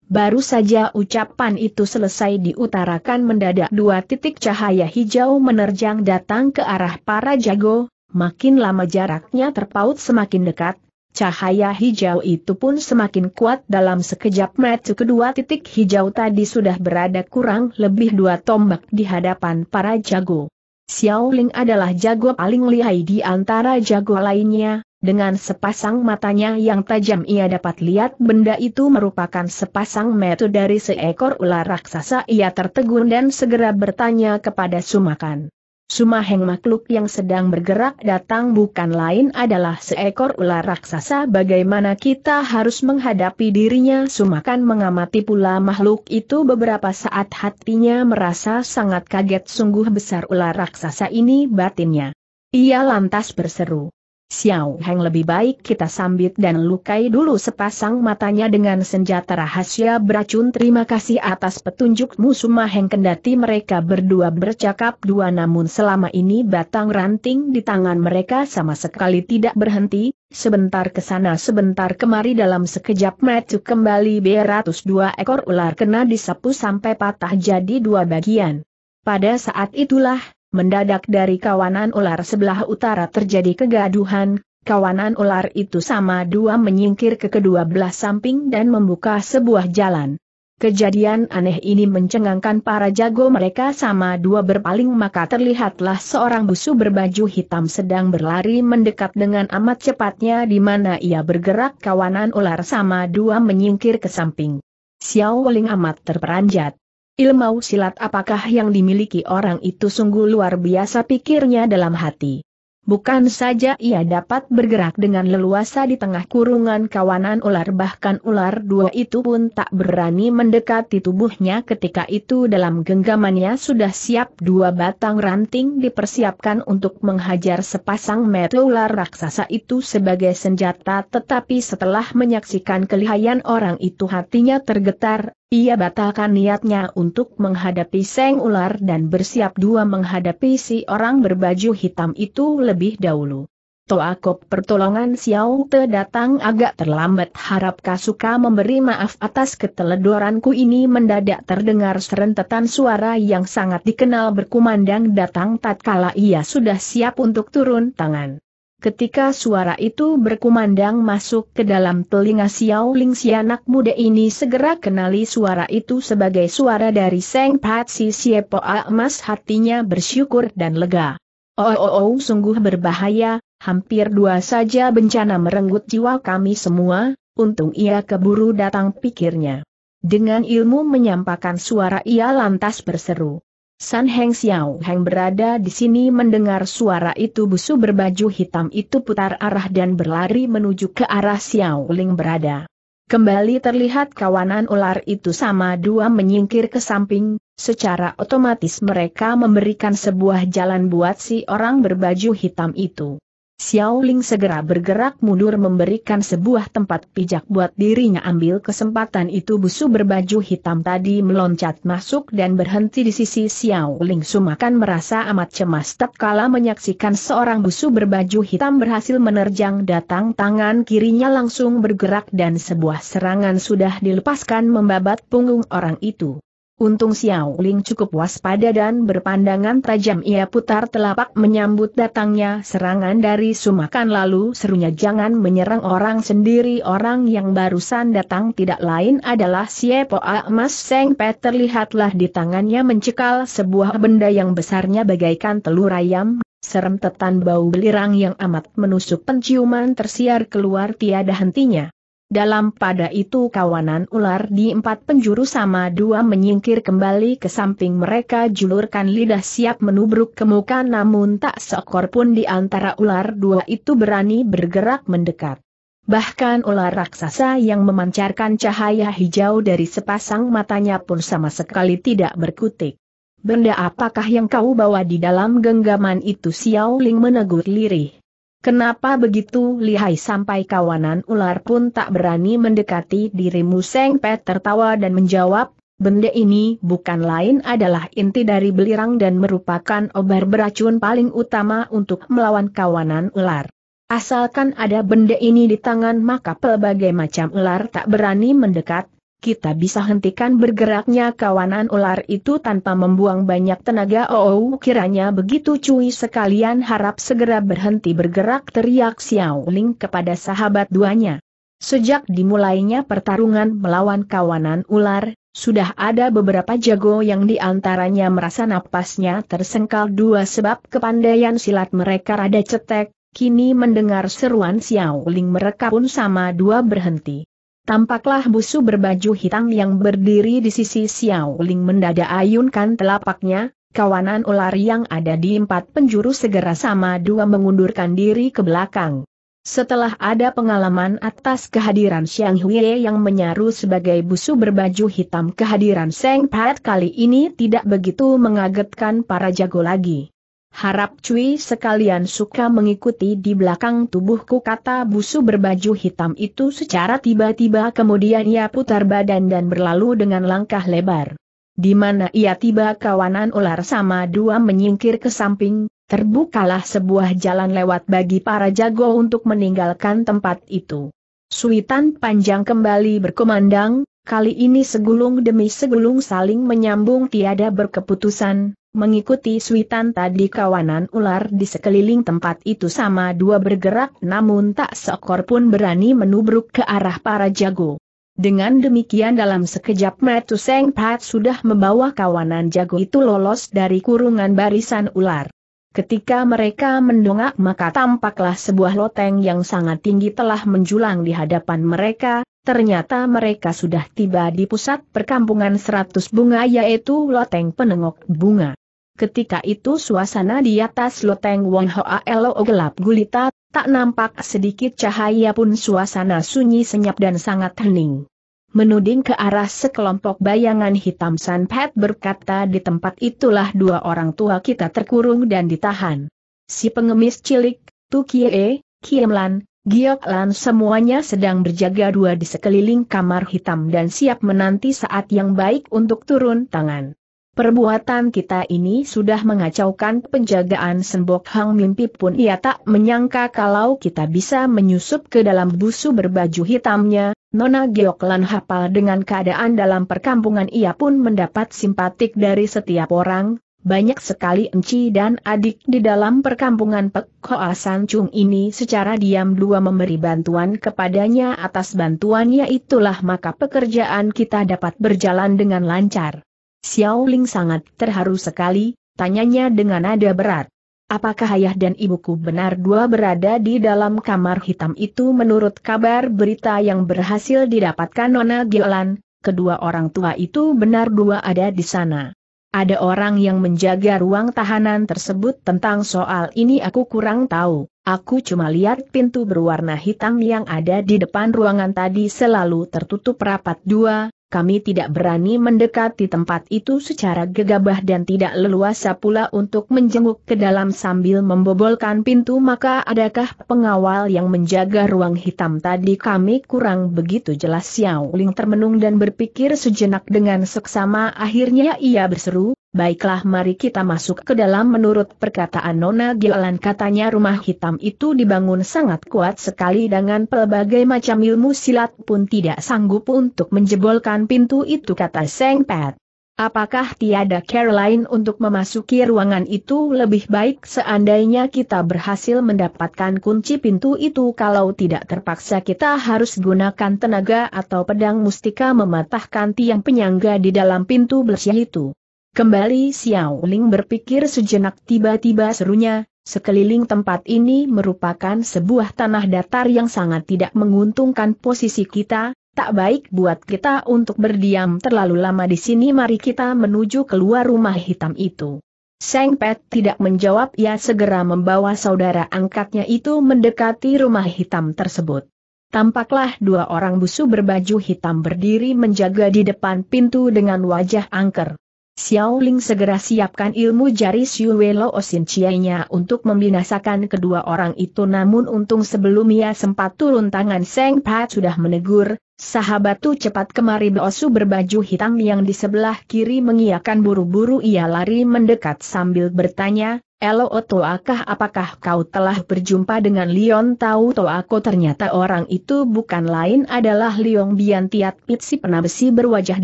Baru saja ucapan itu selesai diutarakan mendadak dua titik cahaya hijau menerjang datang ke arah para jago, makin lama jaraknya terpaut semakin dekat, Cahaya hijau itu pun semakin kuat dalam sekejap mata kedua titik hijau tadi sudah berada kurang lebih dua tombak di hadapan para jago. Xiaoling adalah jago paling lihai di antara jago lainnya, dengan sepasang matanya yang tajam ia dapat lihat benda itu merupakan sepasang mata dari seekor ular raksasa ia tertegun dan segera bertanya kepada Sumakan. Sumaheng makhluk yang sedang bergerak datang bukan lain adalah seekor ular raksasa bagaimana kita harus menghadapi dirinya Sumakan mengamati pula makhluk itu beberapa saat hatinya merasa sangat kaget sungguh besar ular raksasa ini batinnya. Ia lantas berseru. Xiao Heng lebih baik kita sambit dan lukai dulu sepasang matanya dengan senjata rahasia beracun terima kasih atas petunjukmu Suma Heng kendati mereka berdua bercakap dua namun selama ini batang ranting di tangan mereka sama sekali tidak berhenti, sebentar ke sana sebentar kemari dalam sekejap metu kembali B102 ekor ular kena disapu sampai patah jadi dua bagian. Pada saat itulah, Mendadak dari kawanan ular sebelah utara terjadi kegaduhan, kawanan ular itu sama dua menyingkir ke kedua belah samping dan membuka sebuah jalan. Kejadian aneh ini mencengangkan para jago mereka sama dua berpaling maka terlihatlah seorang busu berbaju hitam sedang berlari mendekat dengan amat cepatnya di mana ia bergerak kawanan ular sama dua menyingkir ke samping. Xiao Ling amat terperanjat. Ilmu silat apakah yang dimiliki orang itu sungguh luar biasa pikirnya dalam hati. Bukan saja ia dapat bergerak dengan leluasa di tengah kurungan kawanan ular bahkan ular dua itu pun tak berani mendekati tubuhnya ketika itu dalam genggamannya sudah siap dua batang ranting dipersiapkan untuk menghajar sepasang mata ular raksasa itu sebagai senjata tetapi setelah menyaksikan kelihayan orang itu hatinya tergetar, ia batalkan niatnya untuk menghadapi Seng Ular dan bersiap dua menghadapi si orang berbaju hitam itu lebih dahulu. Toakop pertolongan Xiao Te datang agak terlambat harap Kasuka memberi maaf atas keteledoranku ini mendadak terdengar serentetan suara yang sangat dikenal berkumandang datang tatkala ia sudah siap untuk turun tangan. Ketika suara itu berkumandang masuk ke dalam telinga Xiao Ling si anak muda ini segera kenali suara itu sebagai suara dari Seng Patsi Siepoa emas hatinya bersyukur dan lega. Oh, oh, oh, sungguh berbahaya, hampir dua saja bencana merenggut jiwa kami semua, untung ia keburu datang pikirnya. Dengan ilmu menyampaikan suara ia lantas berseru. San Heng Xiao Heng berada di sini mendengar suara itu busu berbaju hitam itu putar arah dan berlari menuju ke arah Xiao Ling berada. Kembali terlihat kawanan ular itu sama dua menyingkir ke samping, secara otomatis mereka memberikan sebuah jalan buat si orang berbaju hitam itu. Xiaoling segera bergerak mundur memberikan sebuah tempat pijak buat dirinya ambil kesempatan itu busu berbaju hitam tadi meloncat masuk dan berhenti di sisi Xiao Xiaoling Sumakan merasa amat cemas tatkala menyaksikan seorang busu berbaju hitam berhasil menerjang datang tangan kirinya langsung bergerak dan sebuah serangan sudah dilepaskan membabat punggung orang itu. Untung Xiao Ling cukup waspada dan berpandangan tajam ia putar telapak menyambut datangnya serangan dari sumakan lalu serunya jangan menyerang orang sendiri orang yang barusan datang tidak lain adalah Siepo Mas Seng Pe terlihatlah di tangannya mencekal sebuah benda yang besarnya bagaikan telur ayam Serem tetan bau belirang yang amat menusuk penciuman tersiar keluar tiada hentinya. Dalam pada itu kawanan ular di empat penjuru sama dua menyingkir kembali ke samping mereka julurkan lidah siap menubruk ke muka namun tak seekor pun di antara ular dua itu berani bergerak mendekat. Bahkan ular raksasa yang memancarkan cahaya hijau dari sepasang matanya pun sama sekali tidak berkutik. Benda apakah yang kau bawa di dalam genggaman itu Xiao Ling menegur lirih. Kenapa begitu lihai sampai kawanan ular pun tak berani mendekati dirimu Seng Pet tertawa dan menjawab, benda ini bukan lain adalah inti dari belirang dan merupakan obat beracun paling utama untuk melawan kawanan ular. Asalkan ada benda ini di tangan maka pelbagai macam ular tak berani mendekat, kita bisa hentikan bergeraknya kawanan ular itu tanpa membuang banyak tenaga. Oh, kiranya begitu cuy sekalian harap segera berhenti bergerak teriak Xiao Ling kepada sahabat duanya. Sejak dimulainya pertarungan melawan kawanan ular, sudah ada beberapa jago yang diantaranya merasa napasnya tersengkal dua sebab kepandaian silat mereka rada cetek, kini mendengar seruan Xiao Ling mereka pun sama dua berhenti. Tampaklah busu berbaju hitam yang berdiri di sisi Xiao Ling mendadak ayunkan telapaknya, kawanan ular yang ada di empat penjuru segera sama dua mengundurkan diri ke belakang. Setelah ada pengalaman atas kehadiran Xiang Hui yang menyaru sebagai busu berbaju hitam kehadiran Seng Pat kali ini tidak begitu mengagetkan para jago lagi. Harap cuy sekalian suka mengikuti di belakang tubuhku kata busu berbaju hitam itu secara tiba-tiba kemudian ia putar badan dan berlalu dengan langkah lebar. Di mana ia tiba kawanan ular sama dua menyingkir ke samping, terbukalah sebuah jalan lewat bagi para jago untuk meninggalkan tempat itu. Suitan panjang kembali berkumandang, kali ini segulung demi segulung saling menyambung tiada berkeputusan, mengikuti suitan tadi kawanan ular di sekeliling tempat itu sama dua bergerak namun tak seekor pun berani menubruk ke arah para jago. Dengan demikian dalam sekejap Metu Seng Pat sudah membawa kawanan jago itu lolos dari kurungan barisan ular. Ketika mereka mendongak maka tampaklah sebuah loteng yang sangat tinggi telah menjulang di hadapan mereka, ternyata mereka sudah tiba di pusat perkampungan seratus bunga yaitu loteng penengok bunga ketika itu suasana di atas loteng Wong Hoa Elo gelap gulita, tak nampak sedikit cahaya pun suasana sunyi senyap dan sangat hening. Menuding ke arah sekelompok bayangan hitam San Pat berkata di tempat itulah dua orang tua kita terkurung dan ditahan. Si pengemis cilik, Tu Kie, Kiemlan, Giok Lan semuanya sedang berjaga dua di sekeliling kamar hitam dan siap menanti saat yang baik untuk turun tangan. Perbuatan kita ini sudah mengacaukan penjagaan Sembok Hang mimpi pun ia tak menyangka kalau kita bisa menyusup ke dalam busu berbaju hitamnya, Nona Geoklan hafal dengan keadaan dalam perkampungan ia pun mendapat simpatik dari setiap orang, banyak sekali enci dan adik di dalam perkampungan Pek Hoa Sancung ini secara diam dua memberi bantuan kepadanya atas bantuannya itulah maka pekerjaan kita dapat berjalan dengan lancar. Xiao Ling sangat terharu sekali, tanyanya dengan nada berat. Apakah ayah dan ibuku benar dua berada di dalam kamar hitam itu menurut kabar berita yang berhasil didapatkan Nona Gilan, kedua orang tua itu benar dua ada di sana. Ada orang yang menjaga ruang tahanan tersebut tentang soal ini aku kurang tahu. Aku cuma lihat pintu berwarna hitam yang ada di depan ruangan tadi selalu tertutup rapat dua, kami tidak berani mendekati tempat itu secara gegabah dan tidak leluasa pula untuk menjenguk ke dalam sambil membobolkan pintu maka adakah pengawal yang menjaga ruang hitam tadi kami kurang begitu jelas Xiao Ling termenung dan berpikir sejenak dengan seksama akhirnya ia berseru, Baiklah mari kita masuk ke dalam menurut perkataan Nona Gialan katanya rumah hitam itu dibangun sangat kuat sekali dengan pelbagai macam ilmu silat pun tidak sanggup untuk menjebolkan pintu itu kata Seng Pat. Apakah tiada Caroline untuk memasuki ruangan itu lebih baik seandainya kita berhasil mendapatkan kunci pintu itu kalau tidak terpaksa kita harus gunakan tenaga atau pedang mustika mematahkan tiang penyangga di dalam pintu bersih itu. Kembali Xiao Ling berpikir sejenak tiba-tiba serunya, sekeliling tempat ini merupakan sebuah tanah datar yang sangat tidak menguntungkan posisi kita, tak baik buat kita untuk berdiam terlalu lama di sini mari kita menuju keluar rumah hitam itu. Seng Pet tidak menjawab ia segera membawa saudara angkatnya itu mendekati rumah hitam tersebut. Tampaklah dua orang busu berbaju hitam berdiri menjaga di depan pintu dengan wajah angker. Xiao Ling segera siapkan ilmu jari Siuwelo Lo Osin nya untuk membinasakan kedua orang itu namun untung sebelum ia sempat turun tangan Seng Pat sudah menegur, sahabat tu cepat kemari Beosu berbaju hitam yang di sebelah kiri mengiakan buru-buru ia lari mendekat sambil bertanya, Elo Toakah apakah kau telah berjumpa dengan Leon? Tau Toako ternyata orang itu bukan lain adalah Liong Biantiat Pitsi penabesi berwajah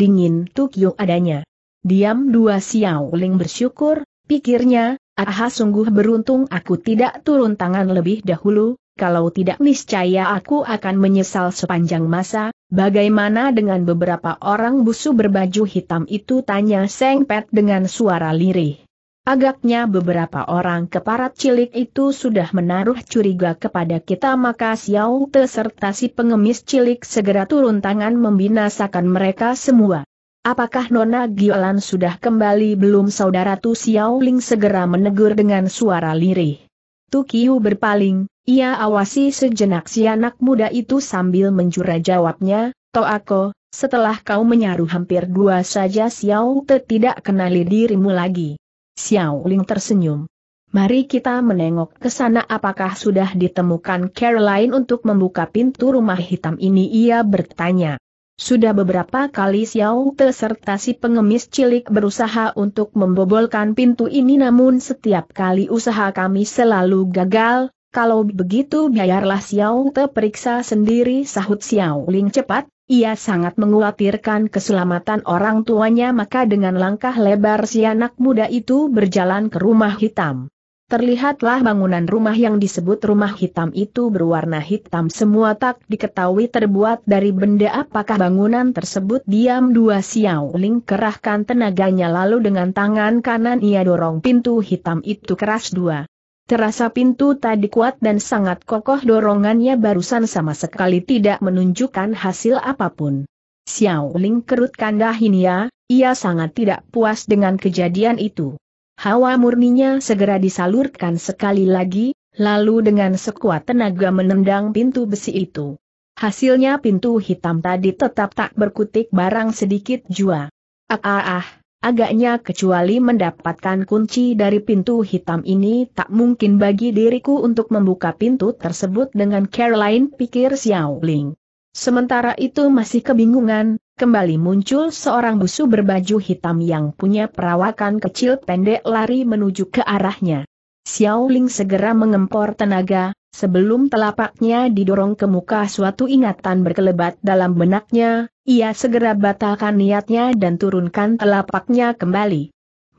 dingin Tukyo adanya. Diam dua Xiao Ling bersyukur, pikirnya, ah sungguh beruntung aku tidak turun tangan lebih dahulu, kalau tidak niscaya aku akan menyesal sepanjang masa, bagaimana dengan beberapa orang busu berbaju hitam itu tanya Seng Pet dengan suara lirih. Agaknya beberapa orang keparat cilik itu sudah menaruh curiga kepada kita maka Xiao Te serta si pengemis cilik segera turun tangan membinasakan mereka semua. Apakah Nona Giolan sudah kembali belum saudara Tu Xiaoling segera menegur dengan suara lirih. Tu Qiu berpaling, ia awasi sejenak si anak muda itu sambil menjura jawabnya, Toako, setelah kau menyaruh hampir dua saja Xiao Te tidak kenali dirimu lagi. Xiao Ling tersenyum. Mari kita menengok ke sana apakah sudah ditemukan Caroline untuk membuka pintu rumah hitam ini ia bertanya. Sudah beberapa kali Xiao Te serta si pengemis cilik berusaha untuk membobolkan pintu ini namun setiap kali usaha kami selalu gagal, kalau begitu biarlah Xiao Te periksa sendiri sahut Xiao Ling cepat, ia sangat mengkhawatirkan keselamatan orang tuanya maka dengan langkah lebar si anak muda itu berjalan ke rumah hitam. Terlihatlah bangunan rumah yang disebut rumah hitam itu berwarna hitam semua tak diketahui terbuat dari benda apakah bangunan tersebut diam dua Xiao Ling kerahkan tenaganya lalu dengan tangan kanan ia dorong pintu hitam itu keras dua. Terasa pintu tadi kuat dan sangat kokoh dorongannya barusan sama sekali tidak menunjukkan hasil apapun. Xiao Ling kerutkan dahinya, ia sangat tidak puas dengan kejadian itu. Hawa murninya segera disalurkan sekali lagi, lalu dengan sekuat tenaga menendang pintu besi itu. Hasilnya pintu hitam tadi tetap tak berkutik barang sedikit jua. Ah ah ah, agaknya kecuali mendapatkan kunci dari pintu hitam ini tak mungkin bagi diriku untuk membuka pintu tersebut dengan Caroline pikir Xiao Ling. Sementara itu masih kebingungan, kembali muncul seorang busu berbaju hitam yang punya perawakan kecil pendek lari menuju ke arahnya. Xiao Ling segera mengempor tenaga, sebelum telapaknya didorong ke muka suatu ingatan berkelebat dalam benaknya, ia segera batalkan niatnya dan turunkan telapaknya kembali.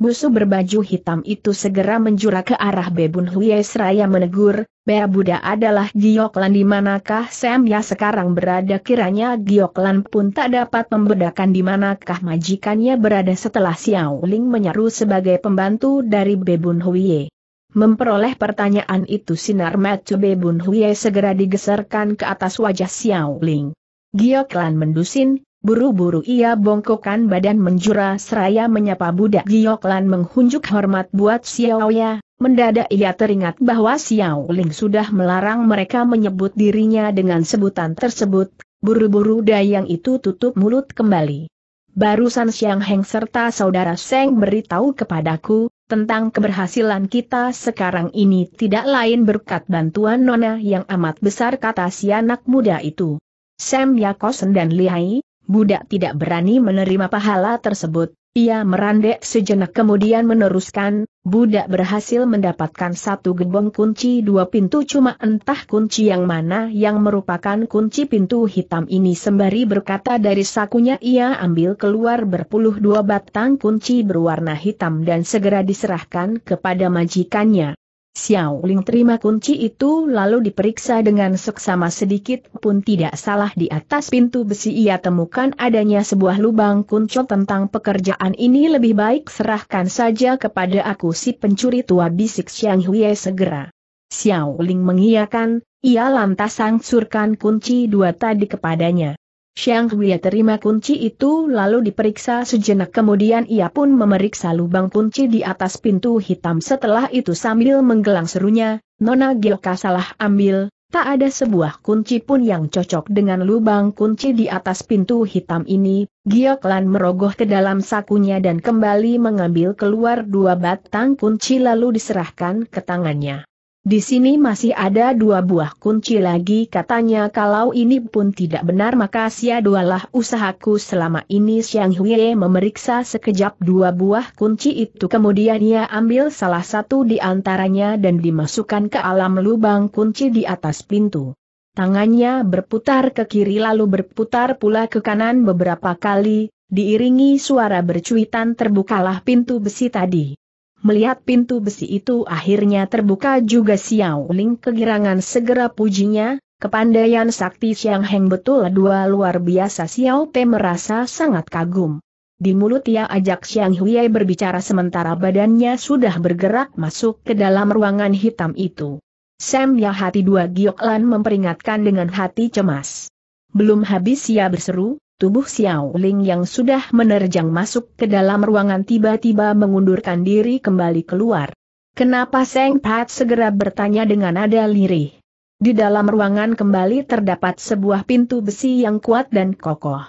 Busu berbaju hitam itu segera menjura ke arah Bebun Huye seraya menegur, Bea Buddha adalah Gioklan di manakah Semya sekarang berada kiranya Gioklan pun tak dapat membedakan di manakah majikannya berada setelah Xiao Ling menyeru sebagai pembantu dari Bebun Huye. Memperoleh pertanyaan itu sinar mata Bebun Huye segera digeserkan ke atas wajah Xiao Ling. Gioklan mendusin, Buru-buru ia bongkokkan badan menjura seraya menyapa budak Gioklan menghunjuk hormat buat Xiao Ya, mendadak ia teringat bahwa Xiao Ling sudah melarang mereka menyebut dirinya dengan sebutan tersebut, buru-buru dayang itu tutup mulut kembali. Barusan Xiang Heng serta saudara Seng beritahu kepadaku, tentang keberhasilan kita sekarang ini tidak lain berkat bantuan Nona yang amat besar kata si anak muda itu. Sam Yakosen dan Lihai, budak tidak berani menerima pahala tersebut. Ia merandek sejenak kemudian meneruskan, budak berhasil mendapatkan satu gembong kunci dua pintu cuma entah kunci yang mana yang merupakan kunci pintu hitam ini sembari berkata dari sakunya ia ambil keluar berpuluh dua batang kunci berwarna hitam dan segera diserahkan kepada majikannya. Xiao Ling terima kunci itu lalu diperiksa dengan seksama sedikit pun tidak salah di atas pintu besi ia temukan adanya sebuah lubang kunci tentang pekerjaan ini lebih baik serahkan saja kepada aku si pencuri tua bisik Xiang Hui segera. Xiao Ling mengiyakan, ia lantas sangsurkan kunci dua tadi kepadanya. Xiang Hui terima kunci itu lalu diperiksa sejenak kemudian ia pun memeriksa lubang kunci di atas pintu hitam setelah itu sambil menggelang serunya, Nona Gilka salah ambil, tak ada sebuah kunci pun yang cocok dengan lubang kunci di atas pintu hitam ini, Gioklan merogoh ke dalam sakunya dan kembali mengambil keluar dua batang kunci lalu diserahkan ke tangannya. Di sini masih ada dua buah kunci lagi katanya kalau ini pun tidak benar maka sia dualah usahaku selama ini Siang Hwee memeriksa sekejap dua buah kunci itu kemudian ia ambil salah satu di antaranya dan dimasukkan ke alam lubang kunci di atas pintu. Tangannya berputar ke kiri lalu berputar pula ke kanan beberapa kali, diiringi suara bercuitan terbukalah pintu besi tadi. Melihat pintu besi itu akhirnya terbuka juga Xiao Ling kegirangan segera pujinya, kepandaian sakti Xiang Heng betul dua luar biasa Xiao Pe merasa sangat kagum. Di mulut ia ajak Xiang Hui berbicara sementara badannya sudah bergerak masuk ke dalam ruangan hitam itu. Sam Ya Hati Dua Gioklan memperingatkan dengan hati cemas. Belum habis ia berseru, tubuh Xiao Ling yang sudah menerjang masuk ke dalam ruangan tiba-tiba mengundurkan diri kembali keluar. Kenapa Seng Pat segera bertanya dengan nada lirih. Di dalam ruangan kembali terdapat sebuah pintu besi yang kuat dan kokoh.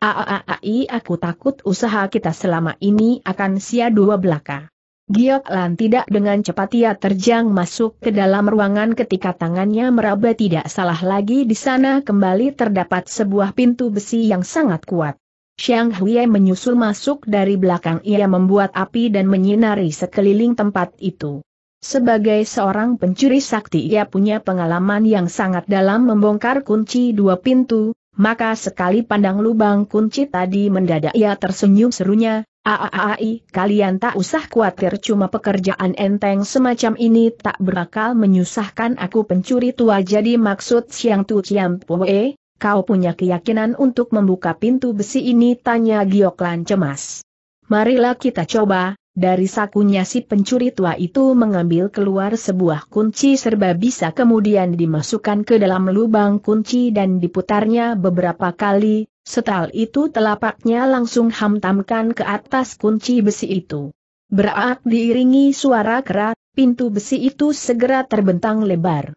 Aaai aku takut usaha kita selama ini akan sia dua belaka lan tidak dengan cepat ia terjang masuk ke dalam ruangan ketika tangannya meraba tidak salah lagi di sana kembali terdapat sebuah pintu besi yang sangat kuat. Xiang Hui menyusul masuk dari belakang ia membuat api dan menyinari sekeliling tempat itu. Sebagai seorang pencuri sakti ia punya pengalaman yang sangat dalam membongkar kunci dua pintu, maka sekali pandang lubang kunci tadi mendadak ia tersenyum serunya, Aaai, kalian tak usah khawatir cuma pekerjaan enteng semacam ini tak berakal menyusahkan aku pencuri tua jadi maksud Siang Tu ciam poe, kau punya keyakinan untuk membuka pintu besi ini tanya Gioklan cemas. Marilah kita coba, dari sakunya si pencuri tua itu mengambil keluar sebuah kunci serba bisa kemudian dimasukkan ke dalam lubang kunci dan diputarnya beberapa kali, setelah itu telapaknya langsung hamtamkan ke atas kunci besi itu. Berat diiringi suara kerat, pintu besi itu segera terbentang lebar.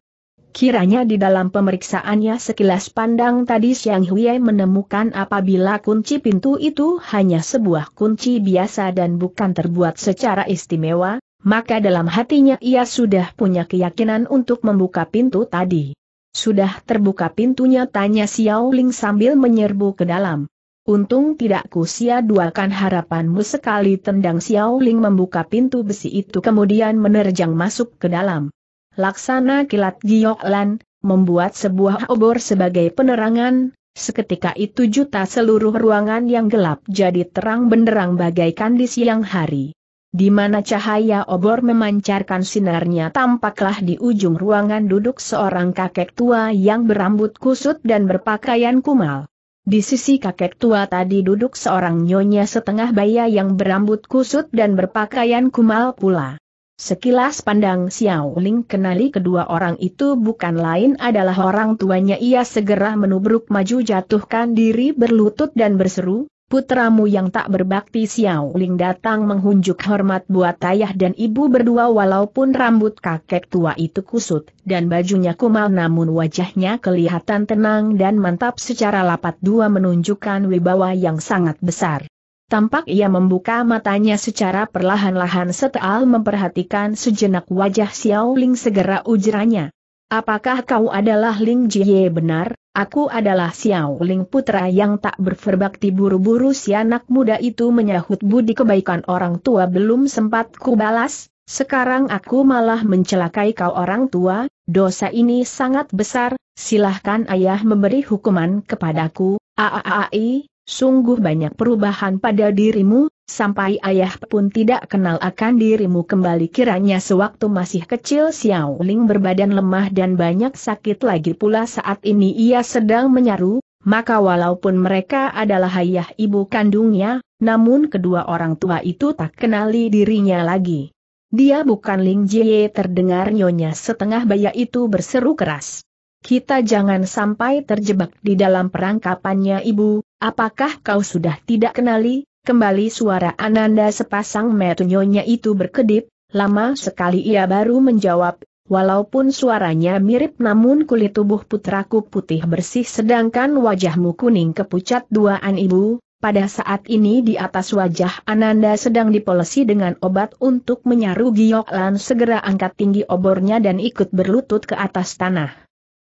Kiranya di dalam pemeriksaannya sekilas pandang tadi Siang Huye menemukan apabila kunci pintu itu hanya sebuah kunci biasa dan bukan terbuat secara istimewa, maka dalam hatinya ia sudah punya keyakinan untuk membuka pintu tadi. Sudah terbuka pintunya tanya Xiao Ling sambil menyerbu ke dalam. Untung tidak kusia duakan harapanmu sekali tendang Xiao Ling membuka pintu besi itu kemudian menerjang masuk ke dalam. Laksana kilat Giok Lan, membuat sebuah obor sebagai penerangan, seketika itu juta seluruh ruangan yang gelap jadi terang benderang bagaikan di siang hari di mana cahaya obor memancarkan sinarnya tampaklah di ujung ruangan duduk seorang kakek tua yang berambut kusut dan berpakaian kumal. Di sisi kakek tua tadi duduk seorang nyonya setengah baya yang berambut kusut dan berpakaian kumal pula. Sekilas pandang Xiao Ling kenali kedua orang itu bukan lain adalah orang tuanya ia segera menubruk maju jatuhkan diri berlutut dan berseru, putramu yang tak berbakti Xiao Ling datang menghunjuk hormat buat ayah dan ibu berdua walaupun rambut kakek tua itu kusut dan bajunya kumal namun wajahnya kelihatan tenang dan mantap secara lapat dua menunjukkan wibawa yang sangat besar. Tampak ia membuka matanya secara perlahan-lahan setelah memperhatikan sejenak wajah Xiao Ling segera ujarannya. Apakah kau adalah Ling Jie benar? Aku adalah Xiao Ling putra yang tak berferbakti buru-buru si anak muda itu menyahut budi kebaikan orang tua belum sempat ku balas, sekarang aku malah mencelakai kau orang tua, dosa ini sangat besar, silahkan ayah memberi hukuman kepadaku, aaai, Sungguh banyak perubahan pada dirimu, sampai ayah pun tidak kenal akan dirimu kembali kiranya sewaktu masih kecil Xiao Ling berbadan lemah dan banyak sakit lagi pula saat ini ia sedang menyaru, maka walaupun mereka adalah ayah ibu kandungnya, namun kedua orang tua itu tak kenali dirinya lagi. Dia bukan Ling Jie terdengar nyonya setengah baya itu berseru keras. Kita jangan sampai terjebak di dalam perangkapannya ibu, Apakah kau sudah tidak kenali? Kembali suara Ananda sepasang metunyonya itu berkedip, lama sekali ia baru menjawab, walaupun suaranya mirip namun kulit tubuh putraku putih bersih sedangkan wajahmu kuning kepucat duaan ibu, pada saat ini di atas wajah Ananda sedang dipolesi dengan obat untuk menyaru giok segera angkat tinggi obornya dan ikut berlutut ke atas tanah.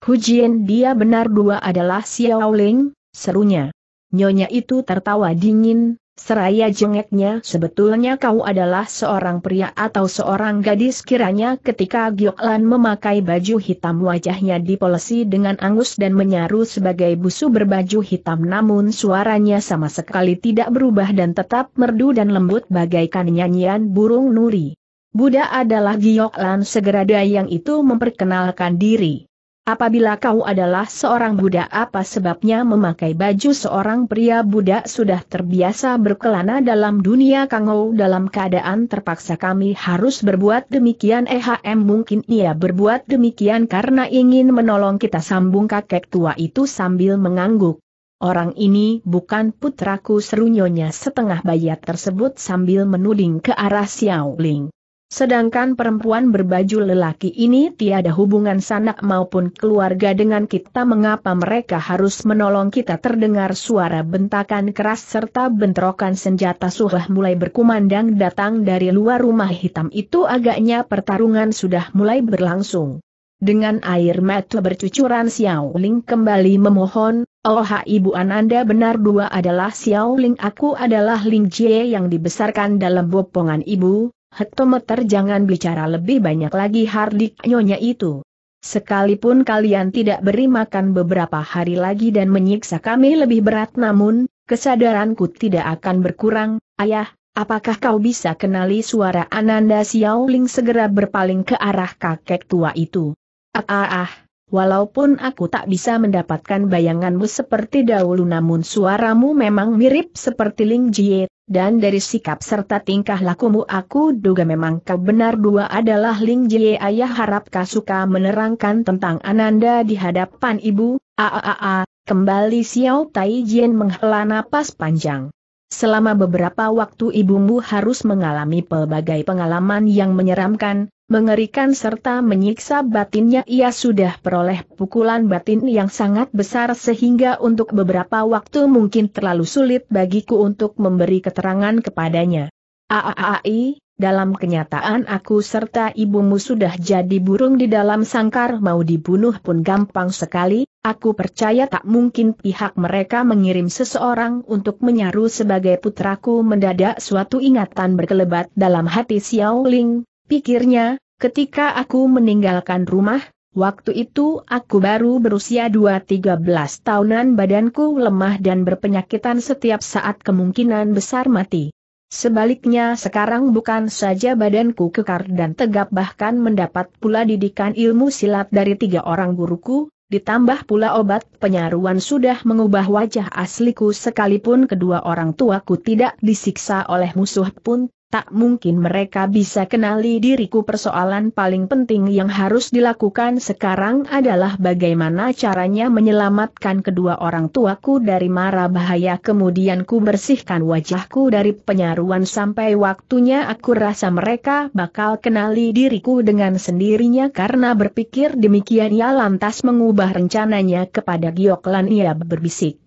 Hujien dia benar dua adalah Xiao Xiaoling, serunya. Nyonya itu tertawa dingin, seraya jengeknya sebetulnya kau adalah seorang pria atau seorang gadis kiranya ketika Gioklan memakai baju hitam wajahnya dipolesi dengan angus dan menyaru sebagai busu berbaju hitam namun suaranya sama sekali tidak berubah dan tetap merdu dan lembut bagaikan nyanyian burung nuri. Buddha adalah Gioklan segera dayang itu memperkenalkan diri. Apabila kau adalah seorang buddha, apa sebabnya memakai baju seorang pria buddha sudah terbiasa berkelana dalam dunia kangau dalam keadaan terpaksa kami harus berbuat demikian ehm mungkin ia berbuat demikian karena ingin menolong kita sambung kakek tua itu sambil mengangguk. Orang ini bukan putraku serunyonya setengah bayat tersebut sambil menuding ke arah Xiao Ling. Sedangkan perempuan berbaju lelaki ini tiada hubungan sanak maupun keluarga dengan kita mengapa mereka harus menolong kita terdengar suara bentakan keras serta bentrokan senjata suhah mulai berkumandang datang dari luar rumah hitam itu agaknya pertarungan sudah mulai berlangsung. Dengan air mata bercucuran Xiao Ling kembali memohon, Oh ibu ananda benar dua adalah Xiao Ling aku adalah Ling Jie yang dibesarkan dalam bopongan ibu, Hektometer jangan bicara lebih banyak lagi Hardik nyonya itu. Sekalipun kalian tidak beri makan beberapa hari lagi dan menyiksa kami lebih berat namun, kesadaranku tidak akan berkurang, ayah, apakah kau bisa kenali suara Ananda Xiaoling segera berpaling ke arah kakek tua itu? Ah ah ah, walaupun aku tak bisa mendapatkan bayanganmu seperti dahulu namun suaramu memang mirip seperti Ling Jie dan dari sikap serta tingkah lakumu aku duga memang kau benar dua adalah Ling Jie ayah harap kau suka menerangkan tentang Ananda di hadapan ibu, aaa, kembali Xiao Tai Jian menghela napas panjang. Selama beberapa waktu ibumu harus mengalami pelbagai pengalaman yang menyeramkan, mengerikan serta menyiksa batinnya ia sudah peroleh pukulan batin yang sangat besar sehingga untuk beberapa waktu mungkin terlalu sulit bagiku untuk memberi keterangan kepadanya. Aaai, dalam kenyataan aku serta ibumu sudah jadi burung di dalam sangkar mau dibunuh pun gampang sekali, aku percaya tak mungkin pihak mereka mengirim seseorang untuk menyaru sebagai putraku mendadak suatu ingatan berkelebat dalam hati Xiao Ling, pikirnya, Ketika aku meninggalkan rumah, waktu itu aku baru berusia 2-13 tahunan badanku lemah dan berpenyakitan setiap saat kemungkinan besar mati. Sebaliknya sekarang bukan saja badanku kekar dan tegap bahkan mendapat pula didikan ilmu silat dari tiga orang guruku, ditambah pula obat penyaruan sudah mengubah wajah asliku sekalipun kedua orang tuaku tidak disiksa oleh musuh pun tak mungkin mereka bisa kenali diriku persoalan paling penting yang harus dilakukan sekarang adalah bagaimana caranya menyelamatkan kedua orang tuaku dari mara bahaya kemudian ku bersihkan wajahku dari penyaruan sampai waktunya aku rasa mereka bakal kenali diriku dengan sendirinya karena berpikir demikian ia lantas mengubah rencananya kepada Gioklan ia berbisik.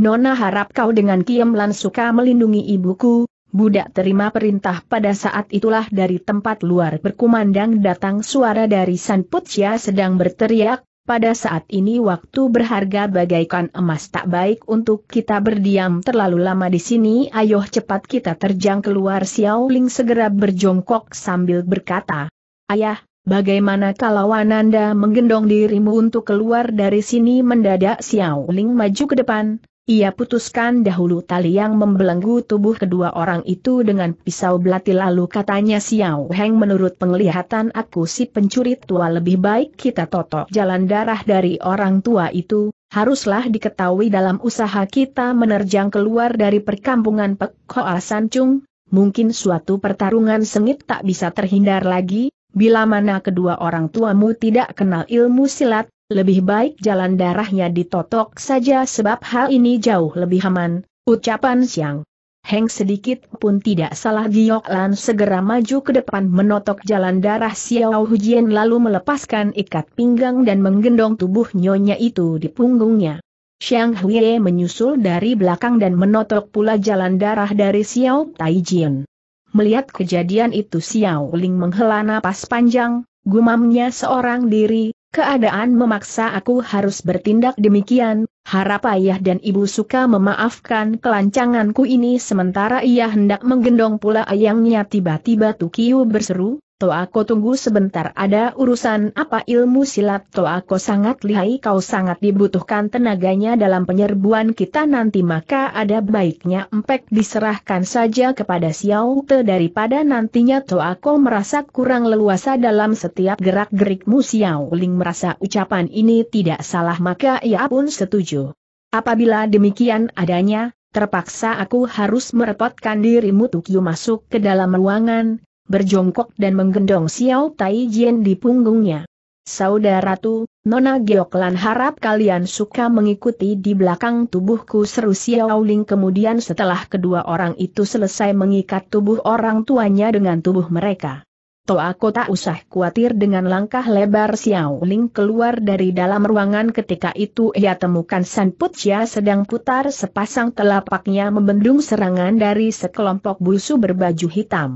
Nona harap kau dengan Kiemlan suka melindungi ibuku, Budak terima perintah pada saat itulah dari tempat luar berkumandang datang suara dari San Putia sedang berteriak, pada saat ini waktu berharga bagaikan emas tak baik untuk kita berdiam terlalu lama di sini ayo cepat kita terjang keluar Xiao Ling segera berjongkok sambil berkata. Ayah, bagaimana kalau Ananda menggendong dirimu untuk keluar dari sini mendadak Xiao Ling maju ke depan, ia putuskan dahulu tali yang membelenggu tubuh kedua orang itu dengan pisau belati lalu katanya Xiao Heng menurut penglihatan aku si pencuri tua lebih baik kita totok jalan darah dari orang tua itu, haruslah diketahui dalam usaha kita menerjang keluar dari perkampungan Pek Hoa Sancung, mungkin suatu pertarungan sengit tak bisa terhindar lagi, bila mana kedua orang tuamu tidak kenal ilmu silat, lebih baik jalan darahnya ditotok saja sebab hal ini jauh lebih aman, ucapan Siang. Heng sedikit pun tidak salah Giok Lan segera maju ke depan menotok jalan darah Xiao Hujian lalu melepaskan ikat pinggang dan menggendong tubuh nyonya itu di punggungnya. Xiang Huiye menyusul dari belakang dan menotok pula jalan darah dari Xiao Taijian. Melihat kejadian itu Xiao Ling menghela napas panjang, gumamnya seorang diri, Keadaan memaksa aku harus bertindak demikian, harap ayah dan ibu suka memaafkan kelancanganku ini sementara ia hendak menggendong pula ayangnya tiba-tiba Tukiu berseru, Toako tunggu sebentar ada urusan apa ilmu silat Toako sangat lihai kau sangat dibutuhkan tenaganya dalam penyerbuan kita nanti maka ada baiknya empek diserahkan saja kepada Xiao Te daripada nantinya Toako merasa kurang leluasa dalam setiap gerak-gerikmu Xiao Ling merasa ucapan ini tidak salah maka ia pun setuju. Apabila demikian adanya, Terpaksa aku harus merepotkan dirimu Tukyu masuk ke dalam ruangan, berjongkok dan menggendong Xiao Tai Jian di punggungnya. Saudara tu, Nona Geoklan harap kalian suka mengikuti di belakang tubuhku seru Xiao Ling kemudian setelah kedua orang itu selesai mengikat tubuh orang tuanya dengan tubuh mereka. Toa aku tak usah khawatir dengan langkah lebar Xiao Ling keluar dari dalam ruangan ketika itu ia temukan San Putia sedang putar sepasang telapaknya membendung serangan dari sekelompok busu berbaju hitam.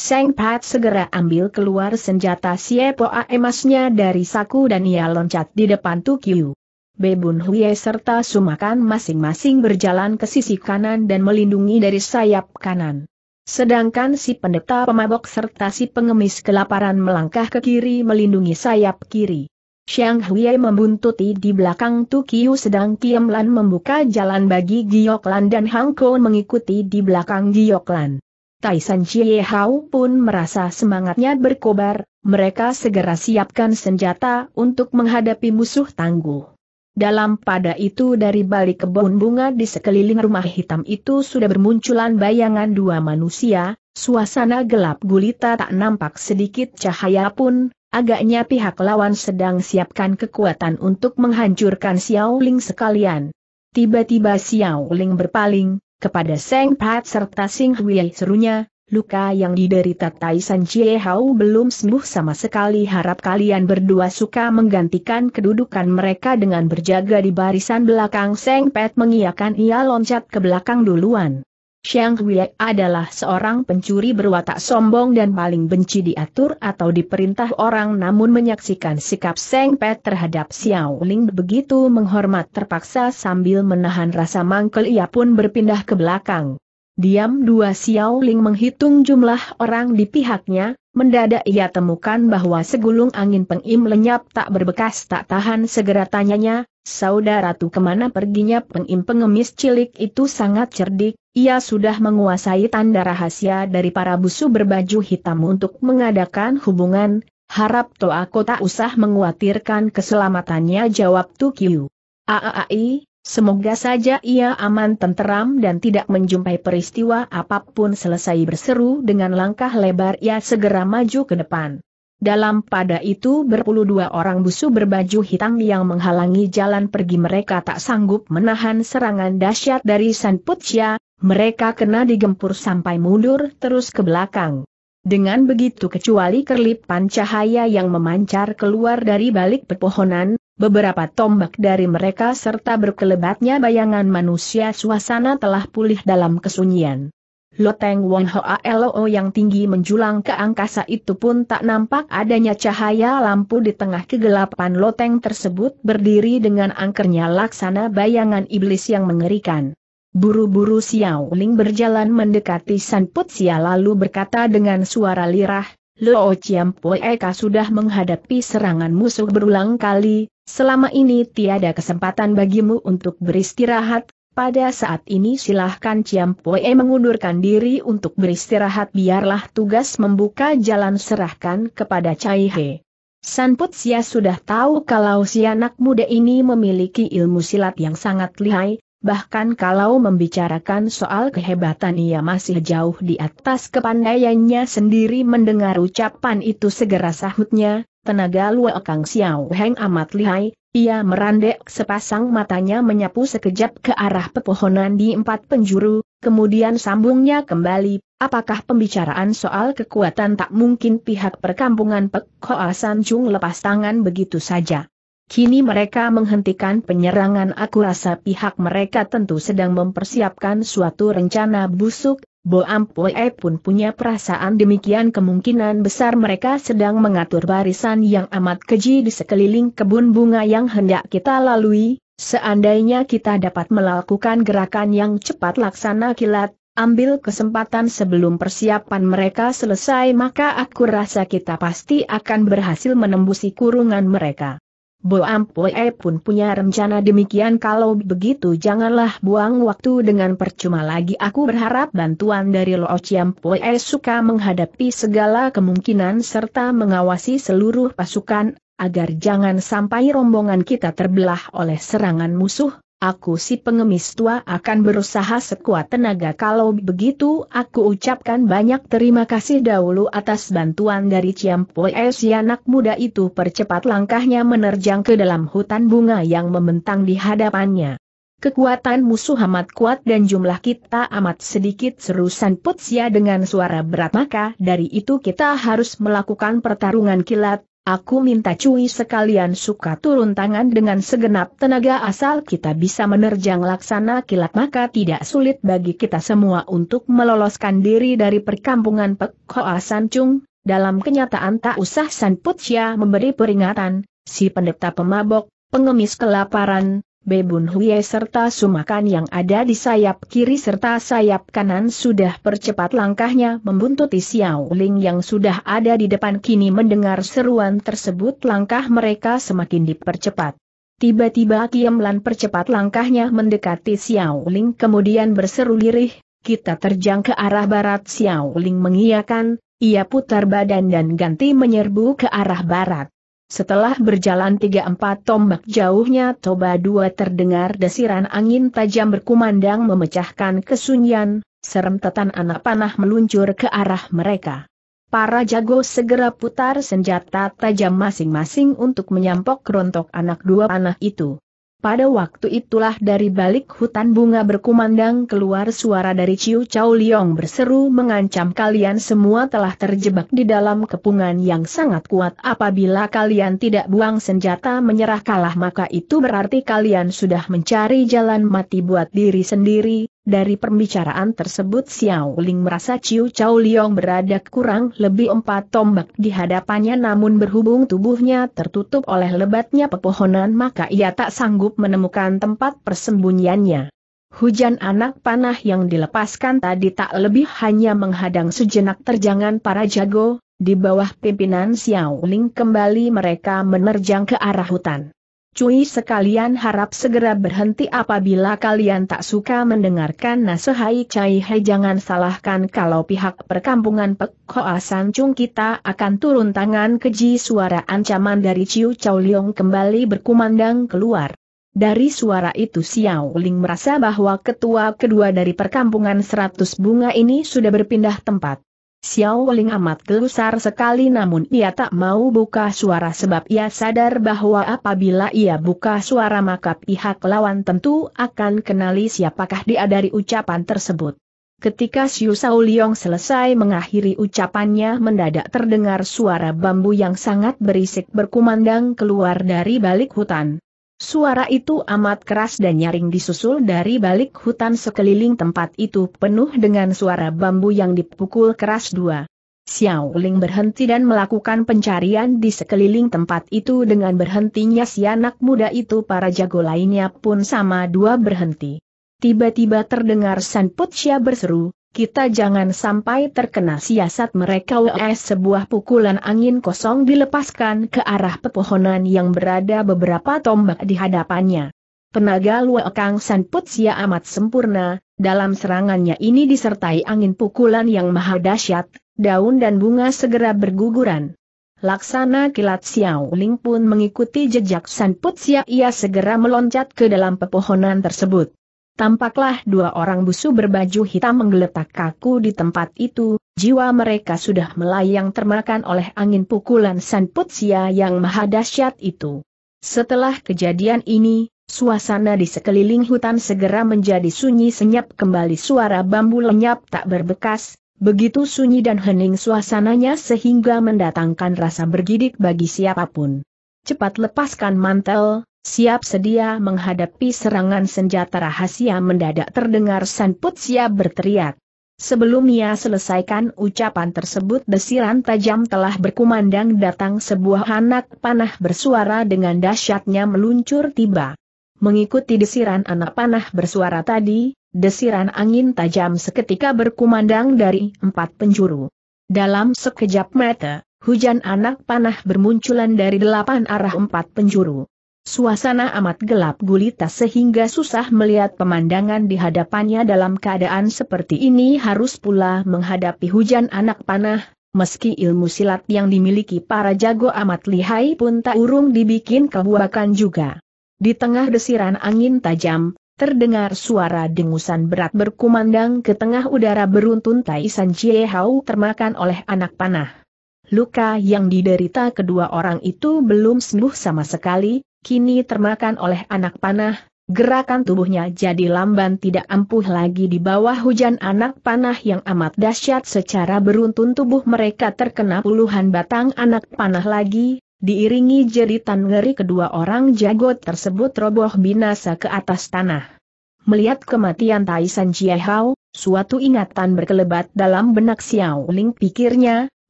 Seng Pat segera ambil keluar senjata siepoa emasnya dari saku dan ia loncat di depan Tukyu. Bebun Huye serta Sumakan masing-masing berjalan ke sisi kanan dan melindungi dari sayap kanan. Sedangkan si pendeta pemabok serta si pengemis kelaparan melangkah ke kiri melindungi sayap kiri. Xiang Huye membuntuti di belakang Tukyu sedang Kiamlan membuka jalan bagi Gyeoklan dan Hangko mengikuti di belakang Gyeoklan. Taisan Chie Hao pun merasa semangatnya berkobar, mereka segera siapkan senjata untuk menghadapi musuh tangguh. Dalam pada itu dari balik kebun bunga di sekeliling rumah hitam itu sudah bermunculan bayangan dua manusia, suasana gelap gulita tak nampak sedikit cahaya pun, agaknya pihak lawan sedang siapkan kekuatan untuk menghancurkan Xiao Ling sekalian. Tiba-tiba Xiao Ling berpaling, kepada Seng Pat serta Sing Hui serunya, luka yang diderita Tai San Chie Hao belum sembuh sama sekali harap kalian berdua suka menggantikan kedudukan mereka dengan berjaga di barisan belakang Seng Pat mengiakan ia loncat ke belakang duluan. Xiang Hui adalah seorang pencuri berwatak sombong dan paling benci diatur atau diperintah orang namun menyaksikan sikap Seng Pet terhadap Xiao Ling begitu menghormat terpaksa sambil menahan rasa mangkel ia pun berpindah ke belakang. Diam dua Xiao Ling menghitung jumlah orang di pihaknya, mendadak ia temukan bahwa segulung angin pengim lenyap tak berbekas tak tahan segera tanyanya, saudara tu kemana perginya pengim pengemis cilik itu sangat cerdik, ia sudah menguasai tanda rahasia dari para busu berbaju hitam untuk mengadakan hubungan, harap to aku tak usah menguatirkan keselamatannya jawab Tukiu. Aaai, semoga saja ia aman tenteram dan tidak menjumpai peristiwa apapun selesai berseru dengan langkah lebar ia segera maju ke depan. Dalam pada itu berpuluh dua orang busu berbaju hitam yang menghalangi jalan pergi mereka tak sanggup menahan serangan dahsyat dari San Putsia, mereka kena digempur sampai mundur terus ke belakang. Dengan begitu kecuali kerlipan cahaya yang memancar keluar dari balik pepohonan, beberapa tombak dari mereka serta berkelebatnya bayangan manusia suasana telah pulih dalam kesunyian. Loteng Wong Hoa Loo yang tinggi menjulang ke angkasa itu pun tak nampak adanya cahaya lampu di tengah kegelapan loteng tersebut berdiri dengan angkernya laksana bayangan iblis yang mengerikan. Buru-buru Xiao Ling berjalan mendekati San Putsia lalu berkata dengan suara lirah, Lo Chiampo Eka sudah menghadapi serangan musuh berulang kali, selama ini tiada kesempatan bagimu untuk beristirahat, pada saat ini silahkan Chiampo E mengundurkan diri untuk beristirahat biarlah tugas membuka jalan serahkan kepada Cai He. San Putsia sudah tahu kalau si anak muda ini memiliki ilmu silat yang sangat lihai, bahkan kalau membicarakan soal kehebatan ia masih jauh di atas kepandaiannya sendiri mendengar ucapan itu segera sahutnya, tenaga Lua Kang Xiao Heng amat lihai, ia merandek sepasang matanya menyapu sekejap ke arah pepohonan di empat penjuru, kemudian sambungnya kembali, apakah pembicaraan soal kekuatan tak mungkin pihak perkampungan Pek Hoa San Chung lepas tangan begitu saja. Kini mereka menghentikan penyerangan aku rasa pihak mereka tentu sedang mempersiapkan suatu rencana busuk, Bo Ampue pun punya perasaan demikian kemungkinan besar mereka sedang mengatur barisan yang amat keji di sekeliling kebun bunga yang hendak kita lalui, seandainya kita dapat melakukan gerakan yang cepat laksana kilat, ambil kesempatan sebelum persiapan mereka selesai maka aku rasa kita pasti akan berhasil menembusi kurungan mereka. Bo Ampoe pun punya rencana demikian kalau begitu janganlah buang waktu dengan percuma lagi aku berharap bantuan dari Lo Chiampoe suka menghadapi segala kemungkinan serta mengawasi seluruh pasukan, agar jangan sampai rombongan kita terbelah oleh serangan musuh, Aku si pengemis tua akan berusaha sekuat tenaga kalau begitu aku ucapkan banyak terima kasih dahulu atas bantuan dari Ciampoe eh, si anak muda itu percepat langkahnya menerjang ke dalam hutan bunga yang membentang di hadapannya. Kekuatan musuh amat kuat dan jumlah kita amat sedikit seru San Putsia ya, dengan suara berat maka dari itu kita harus melakukan pertarungan kilat, Aku minta cuy sekalian suka turun tangan dengan segenap tenaga asal kita bisa menerjang laksana kilat maka tidak sulit bagi kita semua untuk meloloskan diri dari perkampungan Pek Hoa Chung. Dalam kenyataan tak usah San Putia memberi peringatan, si pendeta pemabok, pengemis kelaparan, Bebun Huye serta sumakan yang ada di sayap kiri serta sayap kanan sudah percepat langkahnya membuntuti Xiao Ling yang sudah ada di depan kini mendengar seruan tersebut langkah mereka semakin dipercepat. Tiba-tiba Kiam Lan percepat langkahnya mendekati Xiao Ling kemudian berseru lirih, kita terjang ke arah barat Xiao Ling mengiyakan, ia putar badan dan ganti menyerbu ke arah barat. Setelah berjalan tiga empat tombak jauhnya Toba dua terdengar desiran angin tajam berkumandang memecahkan kesunyian, Serentetan anak panah meluncur ke arah mereka. Para jago segera putar senjata tajam masing-masing untuk menyampok rontok anak dua panah itu. Pada waktu itulah dari balik hutan bunga berkumandang keluar suara dari Ciu Chao Liong berseru mengancam kalian semua telah terjebak di dalam kepungan yang sangat kuat apabila kalian tidak buang senjata menyerah kalah maka itu berarti kalian sudah mencari jalan mati buat diri sendiri, dari pembicaraan tersebut Xiao Ling merasa Ciu Chao Liong berada kurang lebih empat tombak di hadapannya namun berhubung tubuhnya tertutup oleh lebatnya pepohonan maka ia tak sanggup menemukan tempat persembunyiannya. Hujan anak panah yang dilepaskan tadi tak lebih hanya menghadang sejenak terjangan para jago, di bawah pimpinan Xiao Ling kembali mereka menerjang ke arah hutan. Cui sekalian harap segera berhenti apabila kalian tak suka mendengarkan nasihai Cai Hai jangan salahkan kalau pihak perkampungan Pek San Chung kita akan turun tangan keji suara ancaman dari Ciu Chow Leong kembali berkumandang keluar. Dari suara itu Xiao Ling merasa bahwa ketua kedua dari perkampungan seratus bunga ini sudah berpindah tempat. Xiao Ling amat gelusar sekali namun ia tak mau buka suara sebab ia sadar bahwa apabila ia buka suara maka pihak lawan tentu akan kenali siapakah dia dari ucapan tersebut. Ketika Xiu Sao Liong selesai mengakhiri ucapannya mendadak terdengar suara bambu yang sangat berisik berkumandang keluar dari balik hutan. Suara itu amat keras dan nyaring disusul dari balik hutan sekeliling tempat itu penuh dengan suara bambu yang dipukul keras dua. Xiao Ling berhenti dan melakukan pencarian di sekeliling tempat itu dengan berhentinya si anak muda itu para jago lainnya pun sama dua berhenti. Tiba-tiba terdengar San Putsia berseru, kita jangan sampai terkena siasat mereka WS sebuah pukulan angin kosong dilepaskan ke arah pepohonan yang berada beberapa tombak di hadapannya. Penaga Lue Kang San Put amat sempurna, dalam serangannya ini disertai angin pukulan yang maha dahsyat, daun dan bunga segera berguguran. Laksana kilat Xiao Ling pun mengikuti jejak San Put ia segera meloncat ke dalam pepohonan tersebut. Tampaklah dua orang busu berbaju hitam menggeletak kaku di tempat itu, jiwa mereka sudah melayang termakan oleh angin pukulan Putsia yang maha dahsyat itu. Setelah kejadian ini, suasana di sekeliling hutan segera menjadi sunyi senyap kembali suara bambu lenyap tak berbekas, begitu sunyi dan hening suasananya sehingga mendatangkan rasa bergidik bagi siapapun. Cepat lepaskan mantel, siap sedia menghadapi serangan senjata rahasia mendadak terdengar Sanput siap berteriak. Sebelum ia selesaikan ucapan tersebut desiran tajam telah berkumandang datang sebuah anak panah bersuara dengan dahsyatnya meluncur tiba. Mengikuti desiran anak panah bersuara tadi, desiran angin tajam seketika berkumandang dari empat penjuru. Dalam sekejap mata, hujan anak panah bermunculan dari delapan arah empat penjuru. Suasana amat gelap gulita sehingga susah melihat pemandangan di hadapannya dalam keadaan seperti ini harus pula menghadapi hujan anak panah, meski ilmu silat yang dimiliki para jago amat lihai pun tak urung dibikin kebuakan juga. Di tengah desiran angin tajam, terdengar suara dengusan berat berkumandang ke tengah udara beruntun Tai San Chie Hao termakan oleh anak panah. Luka yang diderita kedua orang itu belum sembuh sama sekali, kini termakan oleh anak panah, gerakan tubuhnya jadi lamban tidak ampuh lagi di bawah hujan anak panah yang amat dahsyat secara beruntun tubuh mereka terkena puluhan batang anak panah lagi, diiringi jeritan ngeri kedua orang jago tersebut roboh binasa ke atas tanah. Melihat kematian Taisan Jiehao, suatu ingatan berkelebat dalam benak Xiao Ling pikirnya,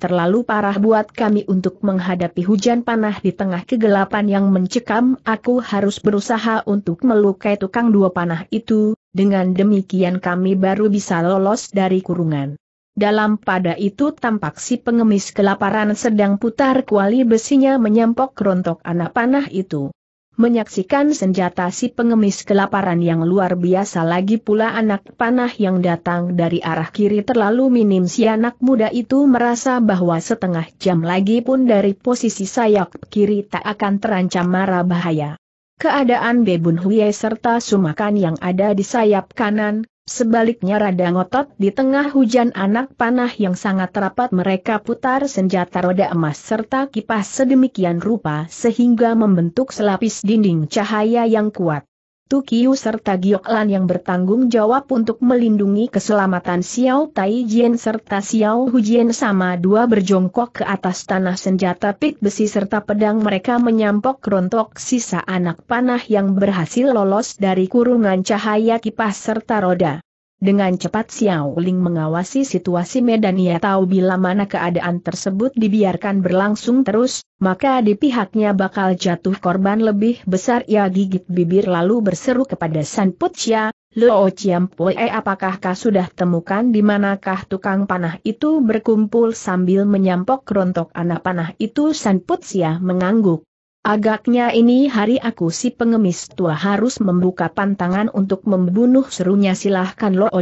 terlalu parah buat kami untuk menghadapi hujan panah di tengah kegelapan yang mencekam. Aku harus berusaha untuk melukai tukang dua panah itu, dengan demikian kami baru bisa lolos dari kurungan. Dalam pada itu tampak si pengemis kelaparan sedang putar kuali besinya menyampok rontok anak panah itu menyaksikan senjata si pengemis kelaparan yang luar biasa lagi pula anak panah yang datang dari arah kiri terlalu minim si anak muda itu merasa bahwa setengah jam lagi pun dari posisi sayap kiri tak akan terancam marah bahaya. Keadaan Bebun Huye serta sumakan yang ada di sayap kanan, Sebaliknya rada ngotot di tengah hujan anak panah yang sangat rapat mereka putar senjata roda emas serta kipas sedemikian rupa sehingga membentuk selapis dinding cahaya yang kuat itu Kiu serta Gioklan yang bertanggung jawab untuk melindungi keselamatan Xiao Tai Jian serta Xiao Hujian sama dua berjongkok ke atas tanah senjata pik besi serta pedang mereka menyampok rontok sisa anak panah yang berhasil lolos dari kurungan cahaya kipas serta roda. Dengan cepat Xiao Ling mengawasi situasi medan ia tahu bila mana keadaan tersebut dibiarkan berlangsung terus, maka di pihaknya bakal jatuh korban lebih besar ia gigit bibir lalu berseru kepada San Putia, Luo Chiampoe apakah kau sudah temukan di manakah tukang panah itu berkumpul sambil menyampok rontok anak panah itu San Putia mengangguk. Agaknya ini hari aku si pengemis tua harus membuka pantangan untuk membunuh serunya silahkan Lo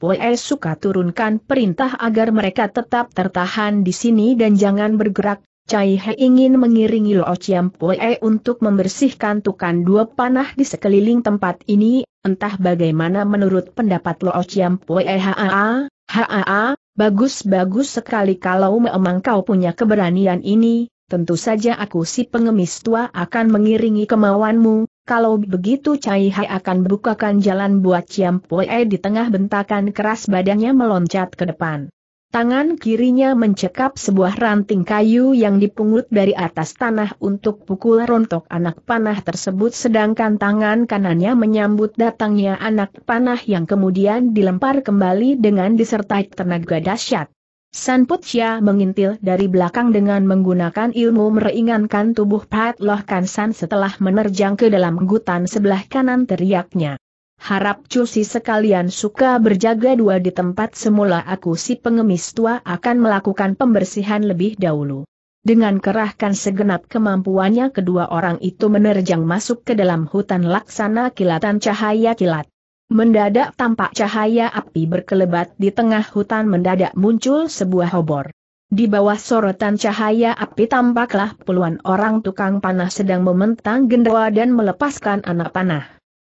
poe suka turunkan perintah agar mereka tetap tertahan di sini dan jangan bergerak. Cai He ingin mengiringi Lo Chiampoe untuk membersihkan tukan dua panah di sekeliling tempat ini, entah bagaimana menurut pendapat Lo Chiampoe haa, haa, bagus-bagus sekali kalau memang kau punya keberanian ini, tentu saja aku si pengemis tua akan mengiringi kemauanmu, kalau begitu Cai Hai akan bukakan jalan buat Ciam Pue di tengah bentakan keras badannya meloncat ke depan. Tangan kirinya mencekap sebuah ranting kayu yang dipungut dari atas tanah untuk pukul rontok anak panah tersebut sedangkan tangan kanannya menyambut datangnya anak panah yang kemudian dilempar kembali dengan disertai tenaga dahsyat. San Putia mengintil dari belakang dengan menggunakan ilmu meringankan tubuh Pat Loh Kansan setelah menerjang ke dalam gutan sebelah kanan teriaknya. Harap cusi sekalian suka berjaga dua di tempat semula aku si pengemis tua akan melakukan pembersihan lebih dahulu. Dengan kerahkan segenap kemampuannya kedua orang itu menerjang masuk ke dalam hutan laksana kilatan cahaya kilat. Mendadak tampak cahaya api berkelebat di tengah hutan mendadak muncul sebuah obor. Di bawah sorotan cahaya api tampaklah puluhan orang tukang panah sedang mementang gendawa dan melepaskan anak panah.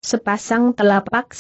Sepasang telapak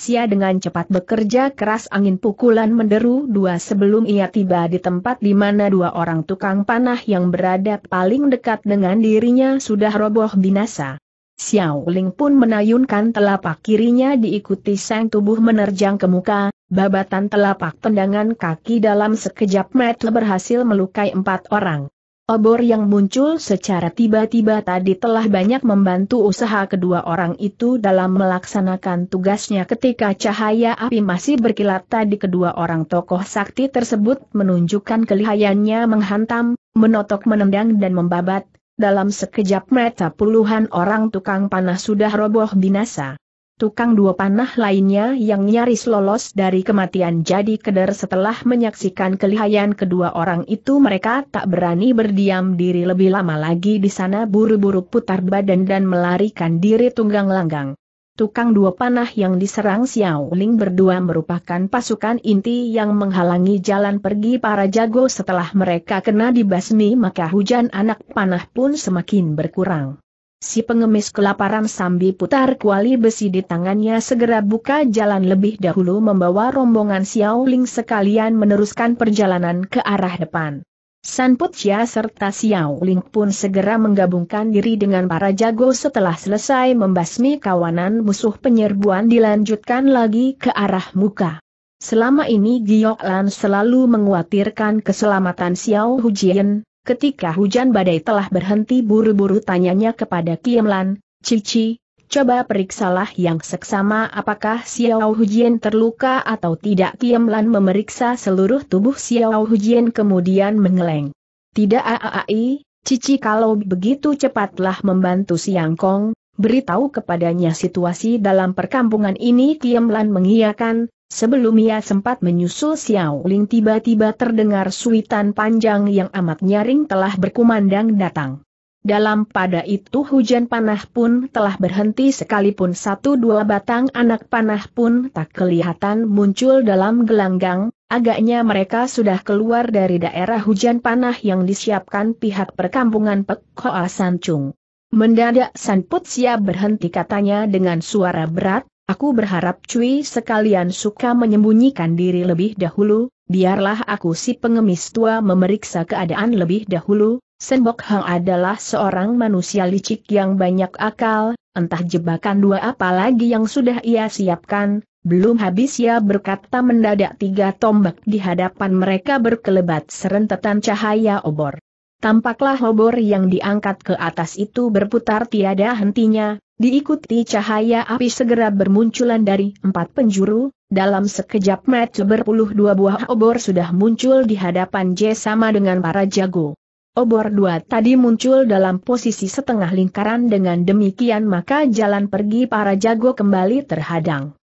sia dengan cepat bekerja keras angin pukulan menderu dua sebelum ia tiba di tempat di mana dua orang tukang panah yang berada paling dekat dengan dirinya sudah roboh binasa. Xiao Ling pun menayunkan telapak kirinya diikuti sang tubuh menerjang ke muka, babatan telapak tendangan kaki dalam sekejap mata berhasil melukai empat orang. Obor yang muncul secara tiba-tiba tadi telah banyak membantu usaha kedua orang itu dalam melaksanakan tugasnya ketika cahaya api masih berkilat tadi kedua orang tokoh sakti tersebut menunjukkan kelihayannya menghantam, menotok menendang dan membabat, dalam sekejap mata puluhan orang tukang panah sudah roboh binasa. Tukang dua panah lainnya yang nyaris lolos dari kematian jadi keder setelah menyaksikan kelihayan kedua orang itu mereka tak berani berdiam diri lebih lama lagi di sana buru-buru putar badan dan melarikan diri tunggang langgang. Tukang dua panah yang diserang Xiao Ling berdua merupakan pasukan inti yang menghalangi jalan pergi para jago setelah mereka kena dibasmi maka hujan anak panah pun semakin berkurang. Si pengemis kelaparan sambil putar kuali besi di tangannya segera buka jalan lebih dahulu membawa rombongan Xiao Ling sekalian meneruskan perjalanan ke arah depan. San Putia serta Xiao Ling pun segera menggabungkan diri dengan para jago setelah selesai membasmi kawanan musuh penyerbuan dilanjutkan lagi ke arah muka. Selama ini Giok Lan selalu menguatirkan keselamatan Xiao Hujian, ketika hujan badai telah berhenti buru-buru tanyanya kepada Kiem Lan, Cici, Coba periksalah yang seksama apakah Xiao Hujian terluka atau tidak Kiamlan memeriksa seluruh tubuh Xiao Hujian kemudian mengeleng. Tidak aai, Cici kalau begitu cepatlah membantu Siang Kong, beritahu kepadanya situasi dalam perkampungan ini Kiamlan mengiyakan, sebelum ia sempat menyusul Xiao Ling tiba-tiba terdengar suitan panjang yang amat nyaring telah berkumandang datang. Dalam pada itu hujan panah pun telah berhenti sekalipun satu dua batang anak panah pun tak kelihatan muncul dalam gelanggang, agaknya mereka sudah keluar dari daerah hujan panah yang disiapkan pihak perkampungan Pekhoa Sancung. Mendadak Sanput siap berhenti katanya dengan suara berat, aku berharap Cui sekalian suka menyembunyikan diri lebih dahulu, biarlah aku si pengemis tua memeriksa keadaan lebih dahulu, Senbok Hang adalah seorang manusia licik yang banyak akal, entah jebakan dua apa lagi yang sudah ia siapkan, belum habis ia berkata mendadak tiga tombak di hadapan mereka berkelebat serentetan cahaya obor. Tampaklah obor yang diangkat ke atas itu berputar tiada hentinya, diikuti cahaya api segera bermunculan dari empat penjuru, dalam sekejap mata berpuluh dua buah obor sudah muncul di hadapan J sama dengan para jago. Obor dua tadi muncul dalam posisi setengah lingkaran dengan demikian maka jalan pergi para jago kembali terhadang.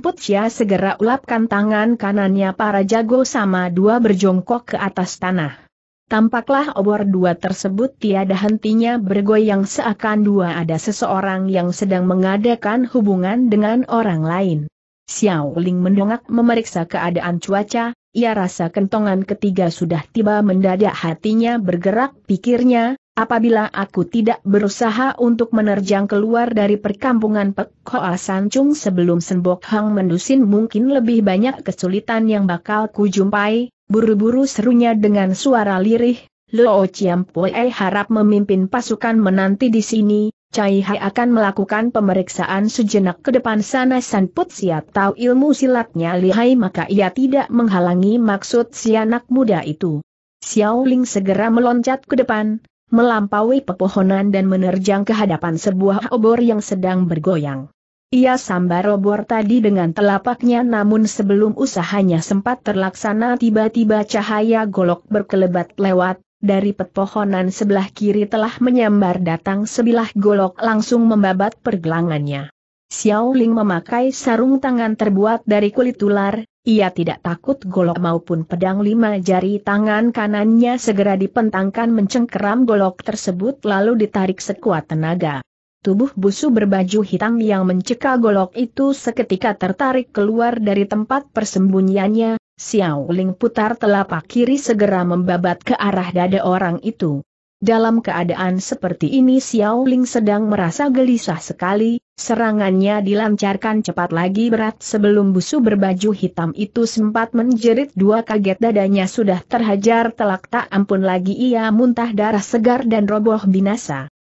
Putia segera ulapkan tangan kanannya para jago sama dua berjongkok ke atas tanah. Tampaklah obor dua tersebut tiada hentinya bergoyang seakan dua ada seseorang yang sedang mengadakan hubungan dengan orang lain. Xiao Ling mendongak memeriksa keadaan cuaca, ia rasa kentongan ketiga sudah tiba mendadak hatinya bergerak pikirnya, apabila aku tidak berusaha untuk menerjang keluar dari perkampungan Pek Hoa Sancung sebelum Senbok Hang mendusin mungkin lebih banyak kesulitan yang bakal kujumpai, buru-buru serunya dengan suara lirih, Luo Chiam Pue harap memimpin pasukan menanti di sini, Cai Hai akan melakukan pemeriksaan sejenak ke depan sana San Put Siat tahu ilmu silatnya lihai maka ia tidak menghalangi maksud si anak muda itu. Xiao Ling segera meloncat ke depan, melampaui pepohonan dan menerjang ke hadapan sebuah obor yang sedang bergoyang. Ia sambar obor tadi dengan telapaknya namun sebelum usahanya sempat terlaksana tiba-tiba cahaya golok berkelebat lewat, dari pepohonan sebelah kiri telah menyambar datang sebilah golok langsung membabat pergelangannya. Xiao Ling memakai sarung tangan terbuat dari kulit ular, ia tidak takut golok maupun pedang lima jari tangan kanannya segera dipentangkan mencengkeram golok tersebut lalu ditarik sekuat tenaga. Tubuh busu berbaju hitam yang mencekal golok itu seketika tertarik keluar dari tempat persembunyiannya, Xiao Ling putar telapak kiri segera membabat ke arah dada orang itu. Dalam keadaan seperti ini Xiao Ling sedang merasa gelisah sekali, serangannya dilancarkan cepat lagi berat sebelum busu berbaju hitam itu sempat menjerit dua kaget dadanya sudah terhajar telak tak ampun lagi ia muntah darah segar dan roboh binasa.